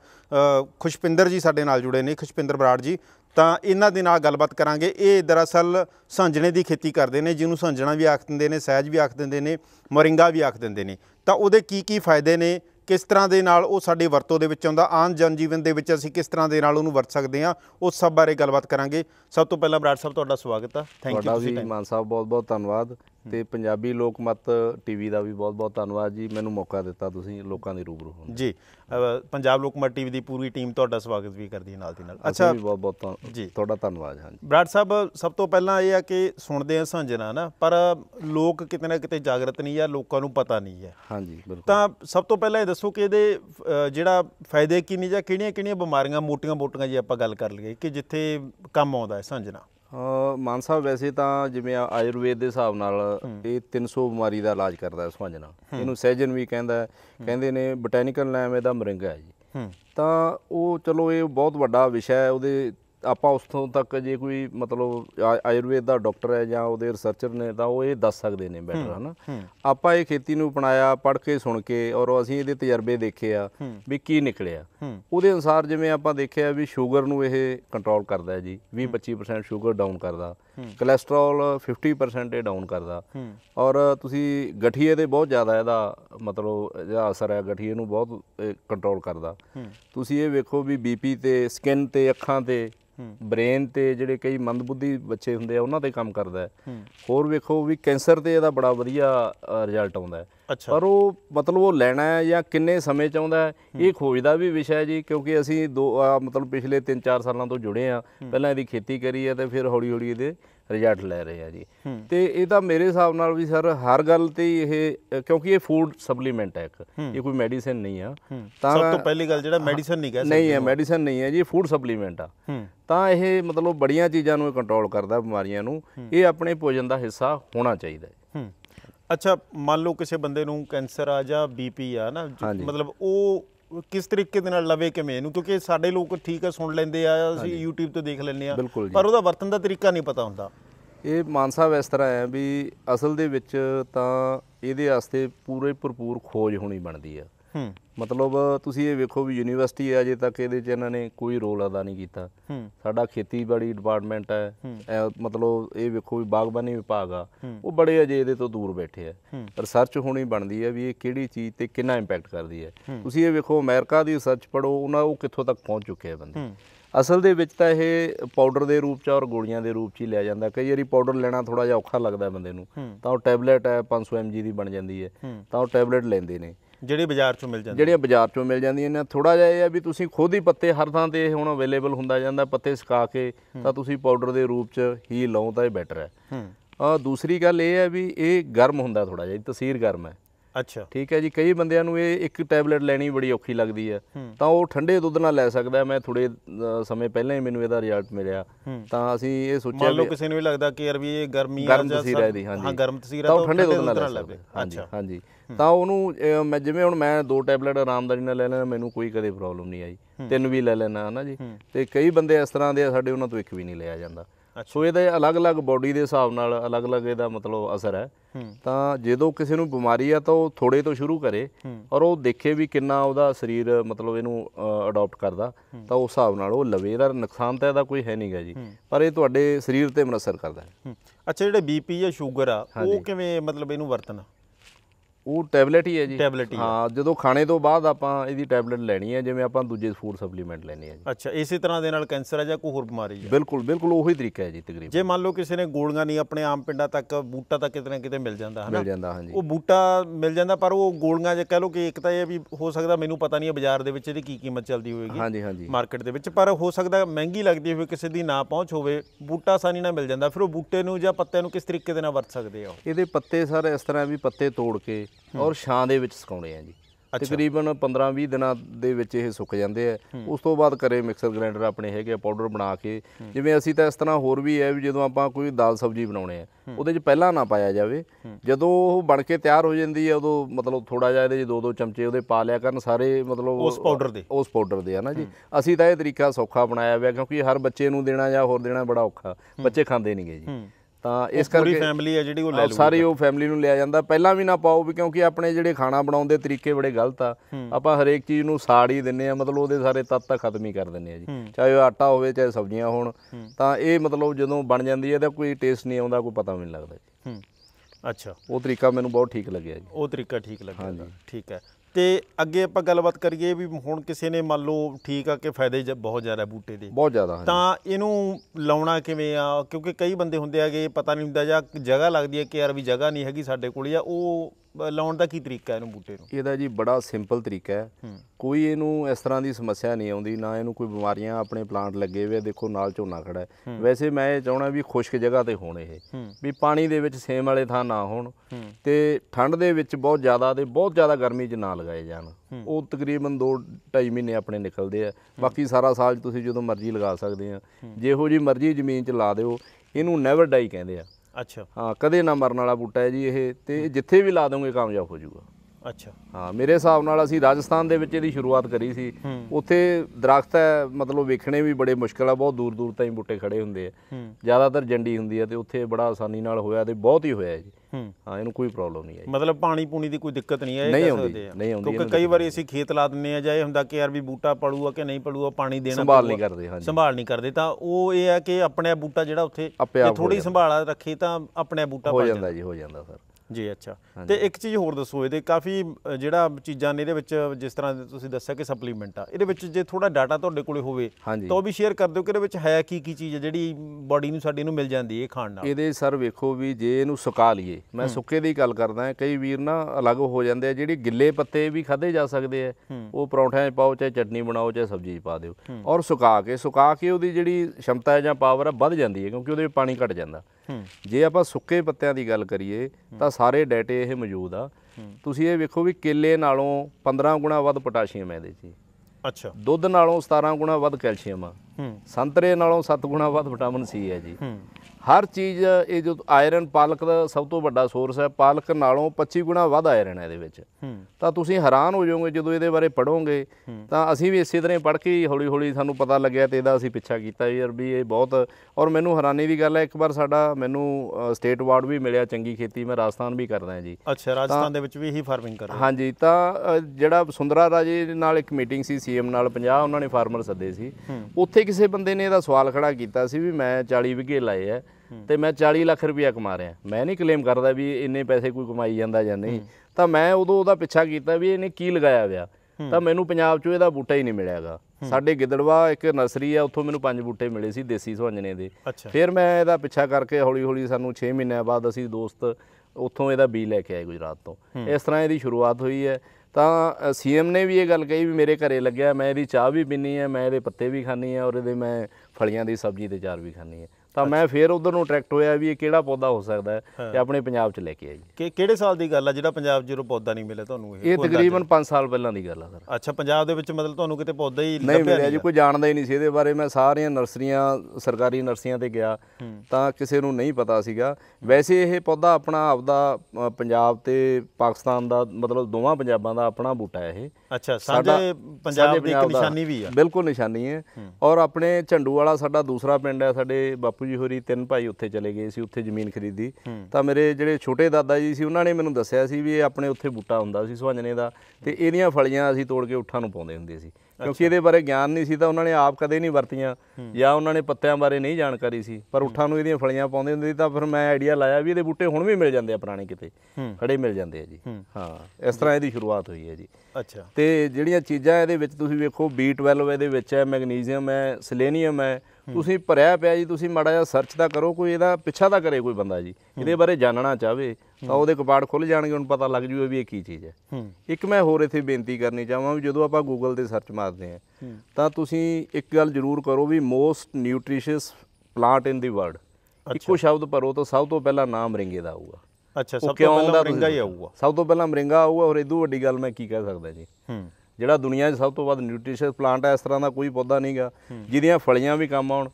ਖੁਸ਼ਪਿੰਦਰ ਜੀ ਸਾਡੇ ਨਾਲ ਜੁੜੇ ਨੇ ਖੁਸ਼ਪਿੰਦਰ ਬਰਾੜ ਜੀ ਤਾਂ ਇਹਨਾਂ ਦੇ ਨਾਲ ਗੱਲਬਾਤ ਕਰਾਂਗੇ ਇਹ ਦਰਅਸਲ ਸੰਜਣੇ ਦੀ ਖੇਤੀ ਕਰਦੇ ਨੇ ਜਿਹਨੂੰ ਸੰਜਣਾ ਵੀ ਆਖ ਦਿੰਦੇ ਨੇ ਸਹਿਜ ਵੀ ਆਖ ਦਿੰਦੇ ਨੇ ਮਰਿੰਗਾ ਵੀ ਆਖ ਦਿੰਦੇ ਨੇ ਤਾਂ ਉਹਦੇ ਕੀ ਕੀ ਫਾਇਦੇ ਨੇ ਕਿਸ ਤਰ੍ਹਾਂ ਦੇ ਨਾਲ ਉਹ ਸਾਡੇ ਵਰਤੋਂ ਦੇ ਵਿੱਚ ਆਉਂਦਾ ਆਮ ਜਨ ਜੀਵਨ ਦੇ ਵਿੱਚ ਅਸੀਂ ਕਿਸ ਤਰ੍ਹਾਂ ਦੇ ਨਾਲ ਉਹਨੂੰ ਵਰਤ ਸਕਦੇ ਹਾਂ ਉਸ ਸਭ ਬਾਰੇ ਗੱਲਬਾਤ ਕਰਾਂਗੇ ਸਭ ਤੋਂ ਪਹਿਲਾਂ ਬਰਾੜ ਸਾਹਿਬ ਤੁਹਾਡਾ ਸਵਾਗਤ ਆ ਥੈਂਕ ਯੂ ਤੁਹਾਡਾ ਜੀ ਮਾਨ ਸਾਹਿਬ ਬਹੁਤ ਬਹੁਤ ਧੰਨਵਾਦ ਤੇ ਪੰਜਾਬੀ ਲੋਕਮਤ ਟੀਵੀ ਦਾ ਵੀ ਬਹੁਤ ਬਹੁਤ ਧੰਨਵਾਦ ਜੀ ਮੈਨੂੰ ਮੌਕਾ ਦਿੱਤਾ ਤੁਸੀਂ ਲੋਕਾਂ ਦੇ ਰੂਬਰੂ ਹੋਣ ਜੀ ਪੰਜਾਬ ਲੋਕਮਤ ਟੀਵੀ ਦੀ ਪੂਰੀ ਟੀਮ ਤੁਹਾਡਾ ਸਵਾਗਤ ਵੀ ਕਰਦੀ ਹੈ ਨਾਲ ਦੀ ਨਾਲ ਅੱਛਾ ਵੀ ਬਹੁਤ ਬਹੁਤ ਤੁਹਾਡਾ ਧੰਨਵਾਦ ਹਾਂਜੀ ਬਰਾੜ ਸਾਹਿਬ ਸਭ ਤੋਂ ਪਹਿਲਾਂ ਇਹ ਆ ਕਿ ਸੁਣਦੇ ਆ ਸੰਜਣਾ ਨਾ ਪਰ ਲੋਕ ਕਿਤੇ ਨਾ ਕਿਤੇ ਜਾਗਰਤ ਨਹੀਂ ਆ ਲੋਕਾਂ ਨੂੰ ਪਤਾ ਨਹੀਂ ਹੈ ਹਾਂਜੀ ਬਿਲਕੁਲ ਤਾਂ ਸਭ ਤੋਂ ਪਹਿਲਾਂ ਇਹ ਦੱਸੋ ਕਿ ਇਹਦੇ ਜਿਹੜਾ ਫਾਇਦੇ ਕੀ ਨੇ ਜਾਂ ਕਿਹੜੀਆਂ ਕਿਹੜੀਆਂ ਬਿਮਾਰੀਆਂ ਮੋਟੀਆਂ ਮੋਟੀਆਂ ਜੇ ਆਪਾਂ ਗੱਲ ਕਰ ਲਈਏ ਕਿ ਜਿੱਥੇ ਕੰਮ ਆਉਂਦਾ ਹੈ ਸੰਜਣਾ ਮਾਨ ਸਾਹਿਬ ਵੈਸੇ ਤਾਂ ਜਿਵੇਂ ਆਯੁਰਵੇਦ ਦੇ ਹਿਸਾਬ ਨਾਲ ਇਹ 300 ਬਿਮਾਰੀ ਦਾ ਇਲਾਜ ਕਰਦਾ ਹੈ ਨਾਲ ਇਹਨੂੰ ਸਹਿਜਨ ਵੀ ਕਹਿੰਦਾ ਕਹਿੰਦੇ ਨੇ ਬੋਟੈਨੀਕਲ ਨਾਮ ਇਹਦਾ ਮਰਿੰਗਾ ਹੈ ਜੀ ਤਾਂ ਉਹ ਚਲੋ ਇਹ ਬਹੁਤ ਵੱਡਾ ਵਿਸ਼ਾ ਹੈ ਉਹਦੇ ਆਪਾਂ ਉਸ ਤੋਂ ਤੱਕ ਜੇ ਕੋਈ ਮਤਲਬ ਆਯੁਰਵੇਦ ਦਾ ਡਾਕਟਰ ਹੈ ਜਾਂ ਉਹਦੇ ਰਿਸਰਚਰ ਨੇ ਤਾਂ ਉਹ ਇਹ ਦੱਸ ਸਕਦੇ ਨੇ ਬੈਟਰ ਹਨਾ ਆਪਾਂ ਇਹ ਖੇਤੀ ਨੂੰ ਅਪਣਾਇਆ ਪੜ੍ਹ ਕੇ ਸੁਣ ਕੇ ਔਰ ਅਸੀਂ ਇਹਦੇ ਤਜਰਬੇ ਦੇਖੇ ਆ ਵੀ ਕੀ ਨਿਕਲਿਆ ਉਹਦੇ ਅਨਸਾਰ ਜਿਵੇਂ ਆਪਾਂ ਦੇਖਿਆ ਵੀ 슈ਗਰ ਨੂੰ ਇਹ ਕੰਟਰੋਲ ਕਰਦਾ ਹੈ ਜੀ 20 25% 슈ਗਰ ਡਾਊਨ ਕਰਦਾ ਕੋਲੇਸਟ੍ਰੋਲ 50% ਇਹ ਡਾਊਨ ਕਰਦਾ ਔਰ ਤੁਸੀਂ ਗਠੀਏ ਤੇ ਬਹੁਤ ਜ਼ਿਆਦਾ ਇਹਦਾ ਮਤਲਬ ਇਹਦਾ ਅਸਰ ਹੈ ਗਠੀਏ ਨੂੰ ਬਹੁਤ ਕੰਟਰੋਲ ਕਰਦਾ ਤੁਸੀਂ ਇਹ ਵੇਖੋ ਵੀ ਬੀਪੀ ਤੇ ਸਕਿਨ ਤੇ ਅੱਖਾਂ ਤੇ ਬ੍ਰੇਨ ਤੇ ਜਿਹੜੇ ਕਈ ਮੰਦਬੁੱਧੀ ਬੱਚੇ ਹੁੰਦੇ ਆ ਉਹਨਾਂ ਤੇ ਕੰਮ ਕਰਦਾ ਹੈ ਹੋਰ ਵੇਖੋ ਵੀ ਕੈਂਸਰ ਤੇ ਇਹਦਾ ਬੜਾ ਵਧੀਆ ਰਿਜ਼ਲਟ ਆਉਂਦਾ ਹੈ ਪਰ ਉਹ ਮਤਲਬ ਉਹ ਲੈਣਾ ਹੈ ਜਾਂ ਕਿੰਨੇ ਸਮੇਂ ਚ ਆਉਂਦਾ ਹੈ ਇਹ ਖੋਜ ਦਾ ਵੀ ਵਿਸ਼ਾ ਜੀ ਕਿਉਂਕਿ ਅਸੀਂ ਦੋ ਮਤਲਬ ਪਿਛਲੇ 3-4 ਸਾਲਾਂ ਤੋਂ ਜੁੜੇ ਆ ਪਹਿਲਾਂ ਇਹਦੀ ਖੇਤੀ ਕਰੀ ਹੈ ਤੇ ਫਿਰ ਹੌਲੀ-ਹੌਲੀ ਇਹਦੇ ਰਿਜ਼ਲਟ ਲੈ ਰਹੇ ਆ ਜੀ ਤੇ ਇਹ ਤਾਂ ਮੇਰੇ ਹਿਸਾਬ ਨਾਲ ਵੀ ਸਰ ਹਰ ਗੱਲ ਤੇ ਇਹ ਕਿਉਂਕਿ ਇਹ ਫੂਡ ਸਪਲੀਮੈਂਟ ਹੈ ਇੱਕ ਇਹ ਕੋਈ ਮੈਡੀਸਿਨ ਨਹੀਂ ਆ ਤਾਂ ਸਭ ਤੋਂ ਪਹਿਲੀ ਗੱਲ ਜਿਹੜਾ ਮੈਡੀਸਿਨ ਨਹੀਂ ਕਹਿ ਸਕਦੇ ਨਹੀਂ ਹੈ ਮੈਡੀਸਿਨ ਨਹੀਂ ਹੈ ਜੀ ਫੂਡ ਸਪਲੀਮੈਂਟ ਆ ਤਾਂ ਇਹ ਮਤਲਬ ਬੜੀਆਂ ਚੀਜ਼ਾਂ ਨੂੰ ਕੰਟਰੋਲ ਕਰਦਾ ਬਿਮਾਰੀਆਂ ਨੂੰ ਇਹ ਆਪਣੇ ਭੋਜਨ ਦਾ ਹਿੱਸਾ ਹੋਣਾ ਚਾਹੀਦਾ ਅੱਛਾ ਮੰਨ ਲਓ ਕਿਸੇ ਬੰਦੇ ਨੂੰ ਕੈਂਸਰ ਆ ਜਾਂ ਬੀਪੀ ਆ ਨਾ ਮਤਲਬ ਉਹ ਕਿਸ ਤਰੀਕੇ ਦੇ ਨਾਲ ਲਵੇ ਕਿਵੇਂ ਇਹਨੂੰ ਕਿਉਂਕਿ ਸਾਡੇ ਲੋਕ ਠੀਕ ਆ ਸੁਣ ਲੈਂਦੇ ਆ ਅਸੀਂ YouTube ਤੋਂ ਦੇਖ ਲੈਂਦੇ ਆ ਪਰ ਉਹਦਾ ਵਰਤਨ ਦਾ ਤਰੀਕਾ ਨਹੀਂ ਪਤਾ ਹੁੰਦਾ ਇਹ ਮਾਨਸਾ ਸਾਹਿਬ ਇਸ ਤਰ੍ਹਾਂ ਹੈ ਵੀ ਅਸਲ ਦੇ ਵਿੱਚ ਤਾਂ ਇਹਦੇ ਵਾਸਤੇ ਪੂਰੇ ਭਰਪੂਰ ਖੋਜ ਹੋਣੀ ਬਣਦੀ ਆ ਹੂੰ ਮਤਲਬ ਤੁਸੀਂ ਇਹ ਵੇਖੋ ਵੀ ਯੂਨੀਵਰਸਿਟੀ ਹੈ ਅਜੇ ਤੱਕ ਇਹਦੇ 'ਚ ਇਹਨਾਂ ਨੇ ਕੋਈ ਰੋਲ ਅਦਾ ਨਹੀਂ ਕੀਤਾ ਸਾਡਾ ਖੇਤੀਬਾੜੀ ਡਿਪਾਰਟਮੈਂਟ ਹੈ ਮਤਲਬ ਇਹ ਵੇਖੋ ਵੀ ਬਾਗਬਾਨੀ ਵਿਭਾਗ ਆ ਉਹ ਬੜੇ ਅਜੇ ਇਹਦੇ ਤੋਂ ਦੂਰ ਬੈਠੇ ਆ ਰਿਸਰਚ ਹੋਣੀ ਬਣਦੀ ਹੈ ਵੀ ਇਹ ਕਿਹੜੀ ਚੀਜ਼ ਤੇ ਕਿੰਨਾ ਇੰਪੈਕਟ ਕਰਦੀ ਹੈ ਤੁਸੀਂ ਇਹ ਵੇਖੋ ਅਮਰੀਕਾ ਦੀ ਰਿਸਰਚ ਪੜੋ ਉਹਨਾਂ ਉਹ ਕਿੱਥੋਂ ਤੱਕ ਪਹੁੰਚ ਚੁੱਕੇ ਆ ਬੰਦੇ ਅਸਲ ਦੇ ਵਿੱਚ ਤਾਂ ਇਹ ਪਾਊਡਰ ਦੇ ਰੂਪ 'ਚ ਔਰ ਗੋਲੀਆਂ ਦੇ ਰੂਪ 'ਚ ਹੀ ਲਿਆ ਜਾਂਦਾ ਕਈ ਵਾਰੀ ਪਾਊਡਰ ਲੈਣਾ ਥੋੜਾ ਜਿਹਾ ਔਖਾ ਲੱਗਦਾ ਬੰਦੇ ਨੂੰ ਤਾਂ ਉਹ ਟੈਬਲੇਟ ਹੈ 500 mg ਦੀ ਬਣ ਜਾਂਦੀ ਹੈ ਤਾਂ ਉਹ ਟੈਬਲੇਟ ਲੈਂਦੇ ਨੇ ਜਿਹੜੇ ਬਾਜ਼ਾਰ ਚੋਂ ਮਿਲ ਜਾਂਦੇ ਜਿਹੜੀਆਂ ਬਾਜ਼ਾਰ ਚੋਂ ਮਿਲ ਜਾਂਦੀਆਂ ਨੇ ਥੋੜਾ ਜਿਹਾ ਇਹ ਆ ਵੀ ਤੁਸੀਂ ਖੁਦ ਹੀ ਪੱਤੇ ਹਰ ਥਾਂ ਤੇ ਹੁਣ ਅਵੇਲੇਬਲ ਹੁੰਦਾ ਜਾਂਦਾ ਪੱਤੇ ਸੁਕਾ ਕੇ ਤਾਂ ਤੁਸੀਂ ਪਾਊਡਰ ਦੇ ਰੂਪ 'ਚ ਹੀ ਲਾਉਂ ਤਾਂ ਇਹ ਬੈਟਰ ਹੈ ਦੂਸਰੀ ਗੱਲ ਇਹ ਹੈ ਵੀ ਇਹ ਗਰਮ ਹੁੰਦਾ ਥੋੜਾ ਜਿਹਾ ਤਸੀਰ ਗਰਮ ਹੈ ਅੱਛਾ ਠੀਕ ਹੈ ਜੀ ਕਈ ਬੰਦਿਆਂ ਨੂੰ ਇਹ ਇੱਕ ਟੈਬਲੇਟ ਲੈਣੀ ਬੜੀ ਔਖੀ ਲੱਗਦੀ ਹੈ ਤਾਂ ਉਹ ਠੰਡੇ ਦੁੱਧ ਨਾਲ ਲੈ ਸਕਦਾ ਮੈਂ ਥੋੜੇ ਸਮੇਂ ਪਹਿਲਾਂ ਹੀ ਮੈਨੂੰ ਇਹਦਾ ਰਿਜ਼ਲਟ ਮਿਲਿਆ ਤਾਂ ਅਸੀਂ ਇਹ ਸੋਚਿਆ ਮੰਨ ਲਓ ਕਿਸੇ ਨੂੰ ਵੀ ਲੱਗਦਾ ਕਿ ਯਾਰ ਵੀ ਇਹ ਗਰਮੀ ਆ ਜਾਂ ਹਾਂ ਗਰਮ ਤਸੀਰ ਆ ਤਾਂ ਠੰਡੇ ਦੁੱਧ ਨਾਲ ਲੈ ਹਾਂਜੀ ਹਾਂਜੀ ਤਾਂ ਉਹਨੂੰ ਮੈਂ ਜਿਵੇਂ ਹੁਣ ਮੈਂ ਦੋ ਟੈਬਲੇਟ ਆਰਾਮਦਾਰੀ ਨਾਲ ਲੈ ਲੈਣਾ ਮੈਨੂੰ ਕੋਈ ਕਦੇ ਪ੍ਰੋਬਲਮ ਨਹੀਂ ਆਈ ਤਿੰਨ ਵੀ ਲੈ ਲੈਣਾ ਹਨਾ ਜੀ ਤੇ ਕਈ ਬੰਦੇ ਇਸ ਤਰ੍ਹਾਂ ਦੇ ਆ ਸਾਡੇ ਉਹਨਾਂ ਤੋਂ ਇੱਕ ਵੀ ਨਹੀਂ ਲਿਆ ਜਾਂਦਾ ਸੋ ਇਹਦੇ ਅਲੱਗ-ਅਲੱਗ ਬਾਡੀ ਦੇ ਹਿਸਾਬ ਨਾਲ ਅਲੱਗ-ਅਲੱਗ ਇਹਦਾ ਮਤਲਬ ਅਸਰ ਹੈ ਤਾਂ ਜਦੋਂ ਕਿਸੇ ਨੂੰ ਬਿਮਾਰੀ ਆ ਤਾਂ ਉਹ ਥੋੜੇ ਤੋਂ ਸ਼ੁਰੂ ਕਰੇ ਔਰ ਉਹ ਦੇਖੇ ਵੀ ਕਿੰਨਾ ਉਹਦਾ ਸਰੀਰ ਮਤਲਬ ਇਹਨੂੰ ਅਡਾਪਟ ਕਰਦਾ ਤਾਂ ਉਸ ਹਿਸਾਬ ਨਾਲ ਉਹ ਲਵੇ ਦਾ ਨੁਕਸਾਨ ਤਾਂ ਇਹਦਾ ਕੋਈ ਹੈ ਨਹੀਂਗਾ ਜੀ ਪਰ ਇਹ ਤੁਹਾਡੇ ਸਰੀਰ ਤੇ ਮਨਸਰ ਕਰਦਾ ਹੈ ਅੱਛਾ ਜਿਹੜੇ ਬੀਪੀ ਜਾਂ ਸ਼ੂਗਰ ਆ ਉਹ ਕਿਵੇਂ ਮਤਲਬ ਇਹਨੂੰ ਵਰਤਣਾ ਉਹ ਟੈਬਲੇਟ ਹੀ ਹੈ ਜੀ ਟੈਬਲੇਟ ਹੀ ਹਾਂ ਜਦੋਂ ਖਾਣੇ ਤੋਂ ਬਾਅਦ ਆਪਾਂ ਇਹਦੀ ਟੈਬਲੇਟ ਲੈਣੀ ਹੈ ਜਿਵੇਂ ਆਪਾਂ ਦੂਜੇ ਫੂਡ ਸਪਲੀਮੈਂਟ ਲੈਣੇ ਆ ਜੀ ਅੱਛਾ ਇਸੇ ਤਰ੍ਹਾਂ ਦੇ ਨਾਲ ਕੈਂਸਰ ਹੈ ਜਾਂ ਕੋਈ ਹੋਰ ਬਿਮਾਰੀ ਹੈ ਬਿਲਕੁਲ ਬਿਲਕੁਲ ਉਹੀ ਤਰੀਕਾ ਹੈ ਜੀ ਤਕਰੀਬਨ ਜੇ ਮੰਨ ਲਓ ਕਿਸੇ ਨੇ ਗੋਲੀਆਂ ਨਹੀਂ ਆਪਣੇ ਆਮ ਪਿੰਡਾਂ ਤੱਕ ਬੂਟਾ ਤਾਂ ਕਿਤੇ ਨਾ ਕਿਤੇ ਮਿਲ ਜਾਂਦਾ ਹੈ ਨਾ ਮਿਲ ਜਾਂਦਾ ਹਾਂ ਜੀ ਉਹ ਬੂਟਾ ਮਿਲ ਜਾਂਦਾ ਪਰ ਉਹ ਗੋਲੀਆਂ ਜੇ ਕਹਿ ਲਓ ਕਿ ਇੱਕ ਤਾਂ ਇਹ ਵੀ ਹੋ ਸਕਦਾ ਮੈਨੂੰ ਪਤਾ ਨਹੀਂ ਹੈ ਬਾਜ਼ਾਰ ਦੇ ਵਿੱਚ ਇਹਦੀ ਕੀ ਕੀਮਤ ਚੱਲਦੀ ਹੋਵੇਗੀ ਹਾਂਜੀ ਹਾਂਜੀ ਮਾਰਕੀਟ ਦੇ ਵਿੱਚ ਪਰ ਹੋ ਸਕਦਾ ਮਹਿੰਗੀ ਲੱਗਦੀ ਹੋਵੇ ਕਿਸੇ ਦੀ ਨਾ ਪਹੁੰਚ ਹੋਵੇ ਬੂਟਾ ਆਸਾਨੀ ਨਾਲ ਮਿਲ ਜਾਂਦਾ ਫਿਰ ਉਹ ਬੂਟੇ ਨੂੰ ਜਾਂ ਪੱਤੇ ਨੂੰ ਕਿਸ ਤਰੀਕੇ ਦੇ ਨਾਲ ਵਰਤ ਸਕਦੇ ਹੋ ਇਹਦੇ ਪੱਤੇ ਸਰ ਇਸ ਤਰ੍ਹਾਂ ਵੀ ਪੱਤੇ ਤੋੜ ਕੇ ਔਰ ਛਾਂ ਦੇ ਵਿੱਚ ਸੁਕਾਉਂਦੇ ਆ ਜੀ ਤਕਰੀਬਨ 15-20 ਦਿਨਾਂ ਦੇ ਵਿੱਚ ਇਹ ਸੁੱਕ ਜਾਂਦੇ ਆ ਉਸ ਤੋਂ ਬਾਅਦ ਕਰੇ ਮਿਕਸਰ ਗ੍ਰਾਈਂਡਰ ਆਪਣੇ ਹੈਗੇ ਪਾਊਡਰ ਬਣਾ ਕੇ ਜਿਵੇਂ ਅਸੀਂ ਤਾਂ ਇਸ ਤਰ੍ਹਾਂ ਹੋਰ ਵੀ ਹੈ ਵੀ ਜਦੋਂ ਆਪਾਂ ਕੋਈ ਦਾਲ ਸਬਜ਼ੀ ਬਣਾਉਣੇ ਆ ਉਹਦੇ 'ਚ ਪਹਿਲਾਂ ਨਾ ਪਾਇਆ ਜਾਵੇ ਜਦੋਂ ਉਹ ਬਣ ਕੇ ਤਿਆਰ ਹੋ ਜਾਂਦੀ ਹੈ ਉਦੋਂ ਮਤਲਬ ਥੋੜਾ ਜਿਹਾ ਇਹਦੇ 'ਚ 2-2 ਚਮਚੇ ਉਹਦੇ ਪਾ ਲਿਆ ਕਰਨ ਸਾਰੇ ਮਤਲਬ ਉਸ ਪਾਊਡਰ ਦੇ ਉਸ ਪਾਊਡਰ ਦੇ ਹੈ ਨਾ ਜੀ ਅਸੀਂ ਤਾਂ ਇਹ ਤਰੀਕਾ ਸੌਖਾ ਬਣਾਇਆ ਹੋਇਆ ਕਿਉਂਕਿ ਹਰ ਬੱਚੇ ਨੂੰ ਦੇਣਾ ਜਾਂ ਹੋਰ ਦੇਣਾ ਬੜਾ ਔਖਾ ਬੱਚੇ ਖਾਂਦੇ ਨਹੀਂਗੇ ਜੀ ਤਾਂ ਇਸ ਕਰਕੇ ਪੂਰੀ ਫੈਮਿਲੀ ਹੈ ਜਿਹੜੀ ਉਹ ਲੈ ਲੂ ਸਾਰੇ ਉਹ ਫੈਮਿਲੀ ਨੂੰ ਲਿਆ ਜਾਂਦਾ ਪਹਿਲਾਂ ਵੀ ਨਾ ਪਾਓ ਵੀ ਕਿਉਂਕਿ ਆਪਣੇ ਜਿਹੜੇ ਖਾਣਾ ਬਣਾਉਣ ਦੇ ਤਰੀਕੇ ਬੜੇ ਗਲਤ ਆ ਆਪਾਂ ਹਰੇਕ ਚੀਜ਼ ਨੂੰ ਸਾੜ ਹੀ ਦਿੰਨੇ ਆ ਮਤਲਬ ਉਹਦੇ ਸਾਰੇ ਤੱਤ ਤਾਂ ਖਤਮ ਹੀ ਕਰ ਦਿੰਨੇ ਆ ਜੀ ਚਾਹੇ ਉਹ ਆਟਾ ਹੋਵੇ ਚਾਹੇ ਸਬਜ਼ੀਆਂ ਹੋਣ ਤਾਂ ਇਹ ਮਤਲਬ ਜਦੋਂ ਬਣ ਜਾਂਦੀ ਹੈ ਤਾਂ ਕੋਈ ਟੇਸਟ ਨਹੀਂ ਆਉਂਦਾ ਕੋਈ ਪਤਾ ਨਹੀਂ ਲੱਗਦਾ ਜੀ ਅੱਛਾ ਉਹ ਤਰੀਕਾ ਮੈਨੂੰ ਬਹੁਤ ਠੀਕ ਲੱਗਿਆ ਜੀ ਉਹ ਤਰੀਕਾ ਠੀਕ ਲੱਗਿਆ ਜੀ ਠੀਕ ਹੈ ਤੇ ਅੱਗੇ ਆਪਾਂ ਗੱਲਬਾਤ ਕਰੀਏ ਵੀ ਹੁਣ ਕਿਸੇ ਨੇ ਮੰਨ ਲਓ ਠੀਕ ਆ ਕਿ ਫਾਇਦੇ ਬਹੁਤ ਜ਼ਿਆਦਾ ਬੂਟੇ ਦੇ ਬਹੁਤ ਜ਼ਿਆਦਾ ਤਾਂ ਇਹਨੂੰ ਲਾਉਣਾ ਕਿਵੇਂ ਆ ਕਿਉਂਕਿ ਕਈ ਬੰਦੇ ਹੁੰਦੇ ਆਗੇ ਪਤਾ ਨਹੀਂ ਹੁੰਦਾ ਜਾਂ ਜਗ੍ਹਾ ਲੱਗਦੀ ਹੈ ਕਿ ਯਾਰ ਵੀ ਜਗ੍ਹਾ ਨਹੀਂ ਹੈਗੀ ਸਾਡੇ ਕੋਲ ਜਾਂ ਉਹ ਲਾਉਣ ਦਾ ਕੀ ਤਰੀਕਾ ਇਹਨੂੰ ਬੂਟੇ ਨੂੰ ਇਹਦਾ ਜੀ ਬੜਾ ਸਿੰਪਲ ਤਰੀਕਾ ਹੈ ਕੋਈ ਇਹਨੂੰ ਇਸ ਤਰ੍ਹਾਂ ਦੀ ਸਮੱਸਿਆ ਨਹੀਂ ਆਉਂਦੀ ਨਾ ਇਹਨੂੰ ਕੋਈ ਬਿਮਾਰੀਆਂ ਆਪਣੇ ਪਲਾਂਟ ਲੱਗੇ ਹੋਏ ਦੇਖੋ ਨਾਲ ਝੋਨਾ ਖੜਾ ਹੈ ਵੈਸੇ ਮੈਂ ਇਹ ਚਾਹਣਾ ਵੀ ਖੁਸ਼ਕ ਜਗ੍ਹਾ ਤੇ ਹੋਣ ਇਹ ਵੀ ਪਾਣੀ ਦੇ ਵਿੱਚ ਸੇਮ ਵਾਲੇ ਥਾਂ ਨਾ ਹੋਣ ਤੇ ਠੰਡ ਦੇ ਵਿੱਚ ਬਹੁਤ ਜ਼ਿਆਦਾ ਤੇ ਬਹੁਤ ਜ਼ਿਆਦਾ ਗਰਮੀ 'ਚ ਨਾ ਲਗਾਏ ਜਾਣ ਉਹ ਤਕਰੀਬਨ 2 2.5 ਮਹੀਨੇ ਆਪਣੇ ਨਿਕਲਦੇ ਆ ਬਾਕੀ ਸਾਰਾ ਸਾਲ ਤੁਸੀਂ ਜਦੋਂ ਮਰਜ਼ੀ ਲਗਾ ਸਕਦੇ ਆ ਜਿਹੋ ਜੀ ਮਰਜ਼ੀ ਜ਼ਮੀਨ 'ਚ ਲਾ ਦਿਓ ਇਹਨੂੰ ਨੈਵਰ ਡਾਈ ਕਹਿੰਦੇ ਆ ਅੱਛਾ ਹਾਂ ਕਦੇ ਨਾ ਮਰਨ ਵਾਲਾ ਬੂਟਾ ਹੈ ਜੀ ਇਹ ਤੇ ਜਿੱਥੇ ਵੀ ਲਾ ਦੋਗੇ ਕਾਮਯਾਬ ਹੋ ਜਾਊਗਾ ਅੱਛਾ ਹਾਂ ਮੇਰੇ ਹਿਸਾਬ ਨਾਲ ਅਸੀਂ ਰਾਜਸਥਾਨ ਦੇ ਵਿੱਚ ਇਹਦੀ ਸ਼ੁਰੂਆਤ ਕਰੀ ਸੀ ਉੱਥੇ ਦਰਖਤ ਹੈ ਮਤਲਬ ਵੇਖਣੇ ਵੀ ਬੜੇ ਮੁਸ਼ਕਲ ਆ ਬਹੁਤ ਦੂਰ ਦੂਰ ਤਾਈਂ ਬੂਟੇ ਖੜੇ ਹੁੰਦੇ ਆ ਜ਼ਿਆਦਾਤਰ ਜੰਡੀ ਹੁੰਦੀ ਆ ਤੇ ਉੱਥੇ ਬੜਾ ਆਸਾਨੀ ਨਾਲ ਹੋਇਆ ਤੇ ਬਹੁਤ ਹੀ ਹੋਇਆ ਜੀ ਹਾਂ ਇਹਨੂੰ ਕੋਈ ਪ੍ਰੋਬਲਮ ਨਹੀਂ ਆਈ ਮਤਲਬ ਪਾਣੀ ਪੂਣੀ ਦੀ ਕੋਈ ਦਿੱਕਤ ਨਹੀਂ ਆਈ ਨਹੀਂ ਆਉਂਦੀ ਨਹੀਂ ਆਉਂਦੀ ਕਿਉਂਕਿ ਕਈ ਵਾਰੀ ਅਸੀਂ ਖੇਤ ਲਾ ਦਿੰਨੇ ਆ ਜਾਏ ਹੁੰਦਾ ਕਿ ਯਾਰ ਵੀ ਬੂਟਾ ਪੜੂਆ ਕਿ ਨਹੀਂ ਪੜੂਆ ਪਾਣੀ ਦੇਣਾ ਸੰਭਾਲ ਨਹੀਂ ਕਰਦੇ ਹਾਂ ਸੰਭਾਲ ਨਹੀਂ ਕਰਦੇ ਤਾਂ ਉਹ ਇਹ ਆ ਕਿ ਆਪਣੇ ਬੂਟਾ ਜਿਹੜਾ ਉੱਥੇ ਜੇ ਥੋੜੀ ਸੰਭਾਲਾ ਰੱਖੇ ਤਾਂ ਆਪਣੇ ਬੂਟਾ ਪੜ ਜਾਂਦਾ ਹੋ ਜਾਂਦਾ ਜੀ ਹੋ ਜਾਂਦਾ ਸਰ ਜੀ ਅੱਛਾ ਤੇ ਇੱਕ ਚੀਜ਼ ਹੋਰ ਦੱਸੋ ਇਹਦੇ ਕਾਫੀ ਜਿਹੜਾ ਚੀਜ਼ਾਂ ਨੇ ਇਹਦੇ ਵਿੱਚ ਜਿਸ ਤਰ੍ਹਾਂ ਤੁਸੀਂ ਦੱਸਿਆ ਕਿ ਸਪਲੀਮੈਂਟ ਆ ਇਹਦੇ ਵਿੱਚ ਜੇ ਥੋੜਾ ਡਾਟਾ ਤੁਹਾਡੇ ਕੋਲੇ ਹੋਵੇ ਤਾਂ ਉਹ ਵੀ ਸ਼ੇਅਰ ਕਰ ਦਿਓ ਕਿ ਇਹਦੇ ਵਿੱਚ ਹੈ ਕੀ ਕੀ ਚੀਜ਼ ਜਿਹੜੀ ਬਾਡੀ ਨੂੰ ਸਾਡੇ ਨੂੰ ਮਿਲ ਜਾਂਦੀ ਹੈ ਖਾਣ ਨਾਲ ਇਹਦੇ ਸਰ ਵੇਖੋ ਵੀ ਜੇ ਇਹਨੂੰ ਸੁਕਾ ਲਈਏ ਮੈਂ ਸੁੱਕੇ ਦੀ ਗੱਲ ਕਰਦਾ ਹਾਂ ਕਈ ਵੀਰ ਨਾ ਅਲੱਗ ਹੋ ਜਾਂਦੇ ਆ ਜਿਹੜੇ ਗਿੱਲੇ ਪੱਤੇ ਵੀ ਖਾਦੇ ਜਾ ਸਕਦੇ ਆ ਉਹ ਪਰੌਂਠਿਆਂ 'ਚ ਪਾਓ ਚਾਹੇ ਚਟਨੀ ਬਣਾਓ ਚਾਹੇ ਸਬਜ਼ੀ 'ਚ ਪਾ ਦਿਓ ਔਰ ਸੁਕਾ ਕੇ ਸੁਕਾ ਕੇ ਉਹਦੀ ਜਿਹੜੀ ਸ਼ਮਤਾ ਹੈ ਜਾਂ ਪਾਵਰ ਆ ਵੱਧ ਜਾਂਦੀ ਹੈ ਕਿਉਂਕਿ ਉਹਦੇ ਵਿੱਚ ਪਾਣੀ ਘਟ ਜਾਂਦਾ ਜੇ ਆਪਾਂ ਸੁੱਕੇ ਪੱਤਿਆਂ ਦੀ ਗੱਲ ਕਰੀਏ ਤਾਂ ਸਾਰੇ ਡਾਟੇ ਇਹ ਮੌਜੂਦ ਆ ਤੁਸੀਂ ਇਹ ਵੇਖੋ ਵੀ ਕੇਲੇ ਨਾਲੋਂ 15 ਗੁਣਾ ਵੱਧ ਪੋਟਾਸ਼ੀਅਮ ਹੈ ਇਹਦੇ 'ਚ ਅੱਛਾ ਦੁੱਧ ਨਾਲੋਂ 17 ਗੁਣਾ ਵੱਧ ਕੈਲਸ਼ੀਅਮ ਆ ਸੰਤਰੇ ਨਾਲੋਂ 7 ਗੁਣਾ ਵੱਧ ਵਿਟਾਮਿਨ ਸੀ ਹੈ ਜੀ ਹਰ ਚੀਜ਼ ਇਹ ਜੋ ਆਇਰਨ ਪਾਲਕ ਦਾ ਸਭ ਤੋਂ ਵੱਡਾ ਸੋਰਸ ਹੈ ਪਾਲਕ ਨਾਲੋਂ 25 ਗੁਣਾ ਵੱਧ ਆਇਰਨ ਹੈ ਇਹਦੇ ਵਿੱਚ ਤਾਂ ਤੁਸੀਂ ਹੈਰਾਨ ਹੋ ਜਾਓਗੇ ਜਦੋਂ ਇਹਦੇ ਬਾਰੇ ਪੜੋਗੇ ਤਾਂ ਅਸੀਂ ਵੀ ਇਸੇ ਤਰ੍ਹਾਂ ਪੜ੍ਹ ਕੇ ਹੌਲੀ ਹੌਲੀ ਸਾਨੂੰ ਪਤਾ ਲੱਗਿਆ ਤੇ ਇਹਦਾ ਅਸੀਂ ਪਿੱਛਾ ਕੀਤਾ ਯਾਰ ਵੀ ਇਹ ਬਹੁਤ ਔਰ ਮੈਨੂੰ ਹੈਰਾਨੀ ਦੀ ਗੱਲ ਹੈ ਇੱਕ ਵਾਰ ਸਾਡਾ ਮੈਨੂੰ ਸਟੇਟ ਅਵਾਰਡ ਵੀ ਮਿਲਿਆ ਚੰਗੀ ਖੇਤੀ ਮੈਂ ਰਾਜਸਥਾਨ ਵੀ ਕਰਦਾ ਹਾਂ ਜੀ ਅੱਛਾ ਰਾਜਸਥਾਨ ਦੇ ਵਿੱਚ ਵੀ ਇਹੀ ਫਾਰਮਿੰਗ ਕਰ ਰਹੇ ਹਾਂਜੀ ਤਾਂ ਜਿਹੜਾ ਸੁੰਦਰਾ ਰਾਜੇ ਨਾਲ ਇੱਕ ਮੀਟਿੰਗ ਸੀ ਸੀਐਮ ਨਾਲ 50 ਉਹਨਾਂ ਨੇ ਫਾਰਮਰ ਸੱਦੇ ਸੀ ਉੱਥੇ ਕਿਸੇ ਬੰਦੇ ਨੇ ਇਹਦਾ ਸਵਾਲ ਖੜਾ ਕੀਤਾ ਸੀ ਵੀ ਮੈਂ 40 ਵਿਗੇ ਲਾਏ ਆ ਤੇ ਮੈਂ 40 ਲੱਖ ਰੁਪਇਆ ਕਮਾ ਰਿਹਾ ਮੈਂ ਨਹੀਂ ਕਲੇਮ ਕਰਦਾ ਵੀ ਇੰਨੇ ਪੈਸੇ ਕੋਈ ਕਮਾਈ ਜਾਂਦਾ ਜਾਂ ਨਹੀਂ ਤਾਂ ਮੈਂ ਉਦੋਂ ਉਹਦਾ ਪਿੱਛਾ ਕੀਤਾ ਵੀ ਇਹਨੇ ਕੀ ਲਗਾਇਆ ਵਿਆ ਤਾਂ ਮੈਨੂੰ ਪੰਜਾਬ 'ਚੋਂ ਇਹਦਾ ਬੂਟਾ ਹੀ ਨਹੀਂ ਮਿਲਿਆਗਾ ਸਾਡੇ ਗਿੱਦੜਵਾ ਇੱਕ ਨਸਰੀ ਆ ਉੱਥੋਂ ਮੈਨੂੰ ਪੰਜ ਬੂਟੇ ਮਿਲੇ ਸੀ ਦੇਸੀ ਸੁਹੰਜਨੇ ਦੇ ਫਿਰ ਮੈਂ ਇਹਦਾ ਪਿੱਛਾ ਕਰਕੇ ਹੌਲੀ ਹੌਲੀ ਸਾਨੂੰ 6 ਮਹੀਨਿਆਂ ਬਾਅਦ ਅਸੀਂ ਦੋਸਤ ਉੱਥੋਂ ਇਹਦਾ ਬੀ ਲੈ ਕੇ ਆਏ ਗੁਜਰਾਤ ਤੋਂ ਇਸ ਤਰ੍ਹਾਂ ਇਹਦੀ ਸ਼ੁਰੂਆਤ ਹੋਈ ਹੈ ਤਾਂ ਸੀਐਮ ਨੇ ਵੀ ਇਹ ਗੱਲ ਕਹੀ ਵੀ ਮੇਰੇ ਘਰੇ ਲੱਗਿਆ ਮੈਂ ਇਹਦੀ ਚਾਹ ਵੀ ਪੀਨੀ ਹੈ ਮੈਂ ਇਹਦੇ ਪੱਤੇ ਵੀ ਖਾਣੀ ਹੈ ਔਰ ਇਹਦੇ ਮੈਂ ਫਲੀਆਂ ਦੀ ਸਬਜ਼ੀ ਤੇ ਚਾਰ ਵੀ ਖਾਣੀ ਹੈ ਤਾਂ ਮੈਂ ਫੇਰ ਉਧਰ ਨੂੰ ਅਟਰੈਕਟ ਹੋਇਆ ਵੀ ਇਹ ਕਿਹੜਾ ਪੌਦਾ ਹੋ ਸਕਦਾ ਹੈ ਤੇ ਆਪਣੇ ਪੰਜਾਬ 'ਚ ਲੈ ਕੇ ਆਈ ਕਿ ਕਿਹੜੇ ਸਾਲ ਦੀ ਗੱਲ ਆ ਜਿਹੜਾ ਪੰਜਾਬ ਜਿਹੜਾ ਪੌਦਾ ਨਹੀਂ ਮਿਲੇ ਤੁਹਾਨੂੰ ਇਹ ਇਹ ਤਕਰੀਬਨ 5 ਸਾਲ ਪਹਿਲਾਂ ਦੀ ਗੱਲ ਆ ਸਰ ਅੱਛਾ ਪੰਜਾਬ ਦੇ ਵਿੱਚ ਮਤਲਬ ਤੁਹਾਨੂੰ ਕਿਤੇ ਪੌਦਾ ਹੀ ਨਹੀਂ ਮਿਲਿਆ ਜੀ ਕੋਈ ਜਾਣਦਾ ਹੀ ਨਹੀਂ ਸੀ ਇਹਦੇ ਬਾਰੇ ਮੈਂ ਸਾਰੀਆਂ ਨਰਸਰੀਆਂ ਸਰਕਾਰੀ ਨਰਸਰੀਆਂ ਤੇ ਗਿਆ ਤਾਂ ਕਿਸੇ ਨੂੰ ਨਹੀਂ ਪਤਾ ਸੀਗਾ ਵੈਸੇ ਇਹ ਪੌਦਾ ਆਪਣਾ ਆਪਦਾ ਪੰਜਾਬ ਤੇ ਪਾਕਿਸਤਾਨ ਦਾ ਮਤਲਬ ਦੋਵਾਂ ਪੰਜਾਬਾਂ ਦਾ ਆਪਣਾ ਬੂਟਾ ਹੈ ਇਹ ਅੱਛਾ ਸਾਡੇ ਪੰਜਾਬ ਦੀ ਇੱਕ ਨਿਸ਼ਾਨੀ ਵੀ ਆ ਬਿਲਕੁਲ ਨਿਸ਼ਾਨੀ ਹੈ ਔਰ ਆਪਣੇ ਝੰਡੂ ਵਾਲਾ ਸਾਡਾ ਦੂਸਰਾ ਪਿੰਡ ਹੈ ਸਾਡੇ ਬਾਪੂ ਜੀ ਹੋਰੀ ਤਿੰਨ ਭਾਈ ਉੱਥੇ ਚਲੇ ਗਏ ਸੀ ਉੱਥੇ ਜ਼ਮੀਨ ਖਰੀਦੀ ਤਾਂ ਮੇਰੇ ਜਿਹੜੇ ਛੋਟੇ ਦਾਦਾ ਜੀ ਸੀ ਉਹਨਾਂ ਨੇ ਮੈਨੂੰ ਦੱਸਿਆ ਸੀ ਵੀ ਇਹ ਆਪਣੇ ਉੱਥੇ ਬੂਟਾ ਹੁੰਦਾ ਸੀ ਸੁਹਾਂਜਣੇ ਦਾ ਤੇ ਇਹਦੀਆਂ ਫਲੀਆਂ ਅਸੀਂ ਤੋੜ ਕੇ ਉੱਠਾਂ ਨੂੰ ਪਾਉਂਦੇ ਹੁੰਦੇ ਸੀ ਕਿਉਂਕਿ ਇਹਦੇ ਬਾਰੇ ਗਿਆਨ ਨਹੀਂ ਸੀ ਤਾਂ ਉਹਨਾਂ ਨੇ ਆਪ ਕਦੇ ਨਹੀਂ ਵਰਤੀਆਂ ਜਾਂ ਉਹਨਾਂ ਨੇ ਪੱਤਿਆਂ ਬਾਰੇ ਨਹੀਂ ਜਾਣਕਾਰੀ ਸੀ ਪਰ ਉਠਾਂ ਨੂੰ ਇਹਦੀਆਂ ਫਲੀਆਂ ਪਾਉਂਦੇ ਹੁੰਦੇ ਸੀ ਤਾਂ ਫਿਰ ਮੈਂ ਆਈਡੀਆ ਲਾਇਆ ਵੀ ਇਹਦੇ ਬੂਟੇ ਹੁਣ ਵੀ ਮਿਲ ਜਾਂਦੇ ਆ ਪੁਰਾਣੇ ਕਿਤੇ ਖੜੇ ਮਿਲ ਜਾਂਦੇ ਆ ਜੀ ਹਾਂ ਇਸ ਤਰ੍ਹਾਂ ਇਹਦੀ ਸ਼ੁਰੂਆਤ ਹੋਈ ਹੈ ਜੀ ਅੱਛਾ ਤੇ ਜਿਹੜੀਆਂ ਚੀਜ਼ਾਂ ਇਹਦੇ ਵਿੱਚ ਤੁਸੀਂ ਵੇਖੋ B12 ਇਹਦੇ ਵਿੱਚ ਹੈ ਮੈਗਨੀਸ਼ੀਅਮ ਹੈ ਸਿਲੇਨੀਅਮ ਹੈ ਤੁਸੀਂ ਭਰਿਆ ਪਿਆ ਜੀ ਤੁਸੀਂ ਮਾੜਾ ਜਿਹਾ ਸਰਚ ਤਾਂ ਕਰੋ ਕੋਈ ਇਹਦਾ ਪਿੱਛਾ ਤਾਂ ਕਰੇ ਕੋਈ ਬੰਦਾ ਜੀ ਇਹਦੇ ਬਾਰੇ ਜਾਣਨਾ ਚਾਵੇ ਤਾਂ ਉਹਦੇ ਕਪਾੜ ਖੁੱਲ ਜਾਣਗੇ ਉਹਨੂੰ ਪਤਾ ਲੱਗ ਜੂਗਾ ਵੀ ਇਹ ਕੀ ਚੀਜ਼ ਹੈ ਇੱਕ ਮੈਂ ਹੋਰ ਇਥੇ ਬੇਨਤੀ ਕਰਨੀ ਚਾਹਾਂ ਵੀ ਜਦੋਂ ਆਪਾਂ ਗੂਗਲ ਤੇ ਸਰਚ ਮਾਰਦੇ ਆ ਤਾਂ ਤੁਸੀਂ ਇੱਕ ਗੱਲ ਜ਼ਰੂਰ ਕਰੋ ਵੀ most nutritious plant in the world ਇੱਕੋ ਸ਼ਬਦ ਭਰੋ ਤਾਂ ਸਭ ਤੋਂ ਪਹਿਲਾਂ ਨਾਮ ਰਿੰਗੇ ਦਾ ਆਊਗਾ ਅੱਛਾ ਸਭ ਤੋਂ ਪਹਿਲਾਂ ਮਰਿੰਗਾ ਹੀ ਆਊਗਾ ਸਭ ਤੋਂ ਪਹਿਲਾਂ ਮਰਿੰਗਾ ਆਊਗਾ ਔਰ ਇਦੋਂ ਵੱਡੀ ਗੱਲ ਮੈਂ ਕੀ ਕਹਿ ਸਕਦਾ ਜੀ ਹੂੰ ਜਿਹੜਾ ਦੁਨੀਆ 'ਚ ਸਭ ਤੋਂ ਵੱਧ ਨਿਊਟ੍ਰੀਸ਼ੀਅਸ ਪਲਾਂਟ ਹੈ ਇਸ ਤਰ੍ਹਾਂ ਦਾ ਕੋਈ ਪੌਦਾ ਨਹੀਂਗਾ ਜਿਹਦੀਆਂ ਫਲੀਆਂ ਵੀ ਕੰਮ ਆਉਣ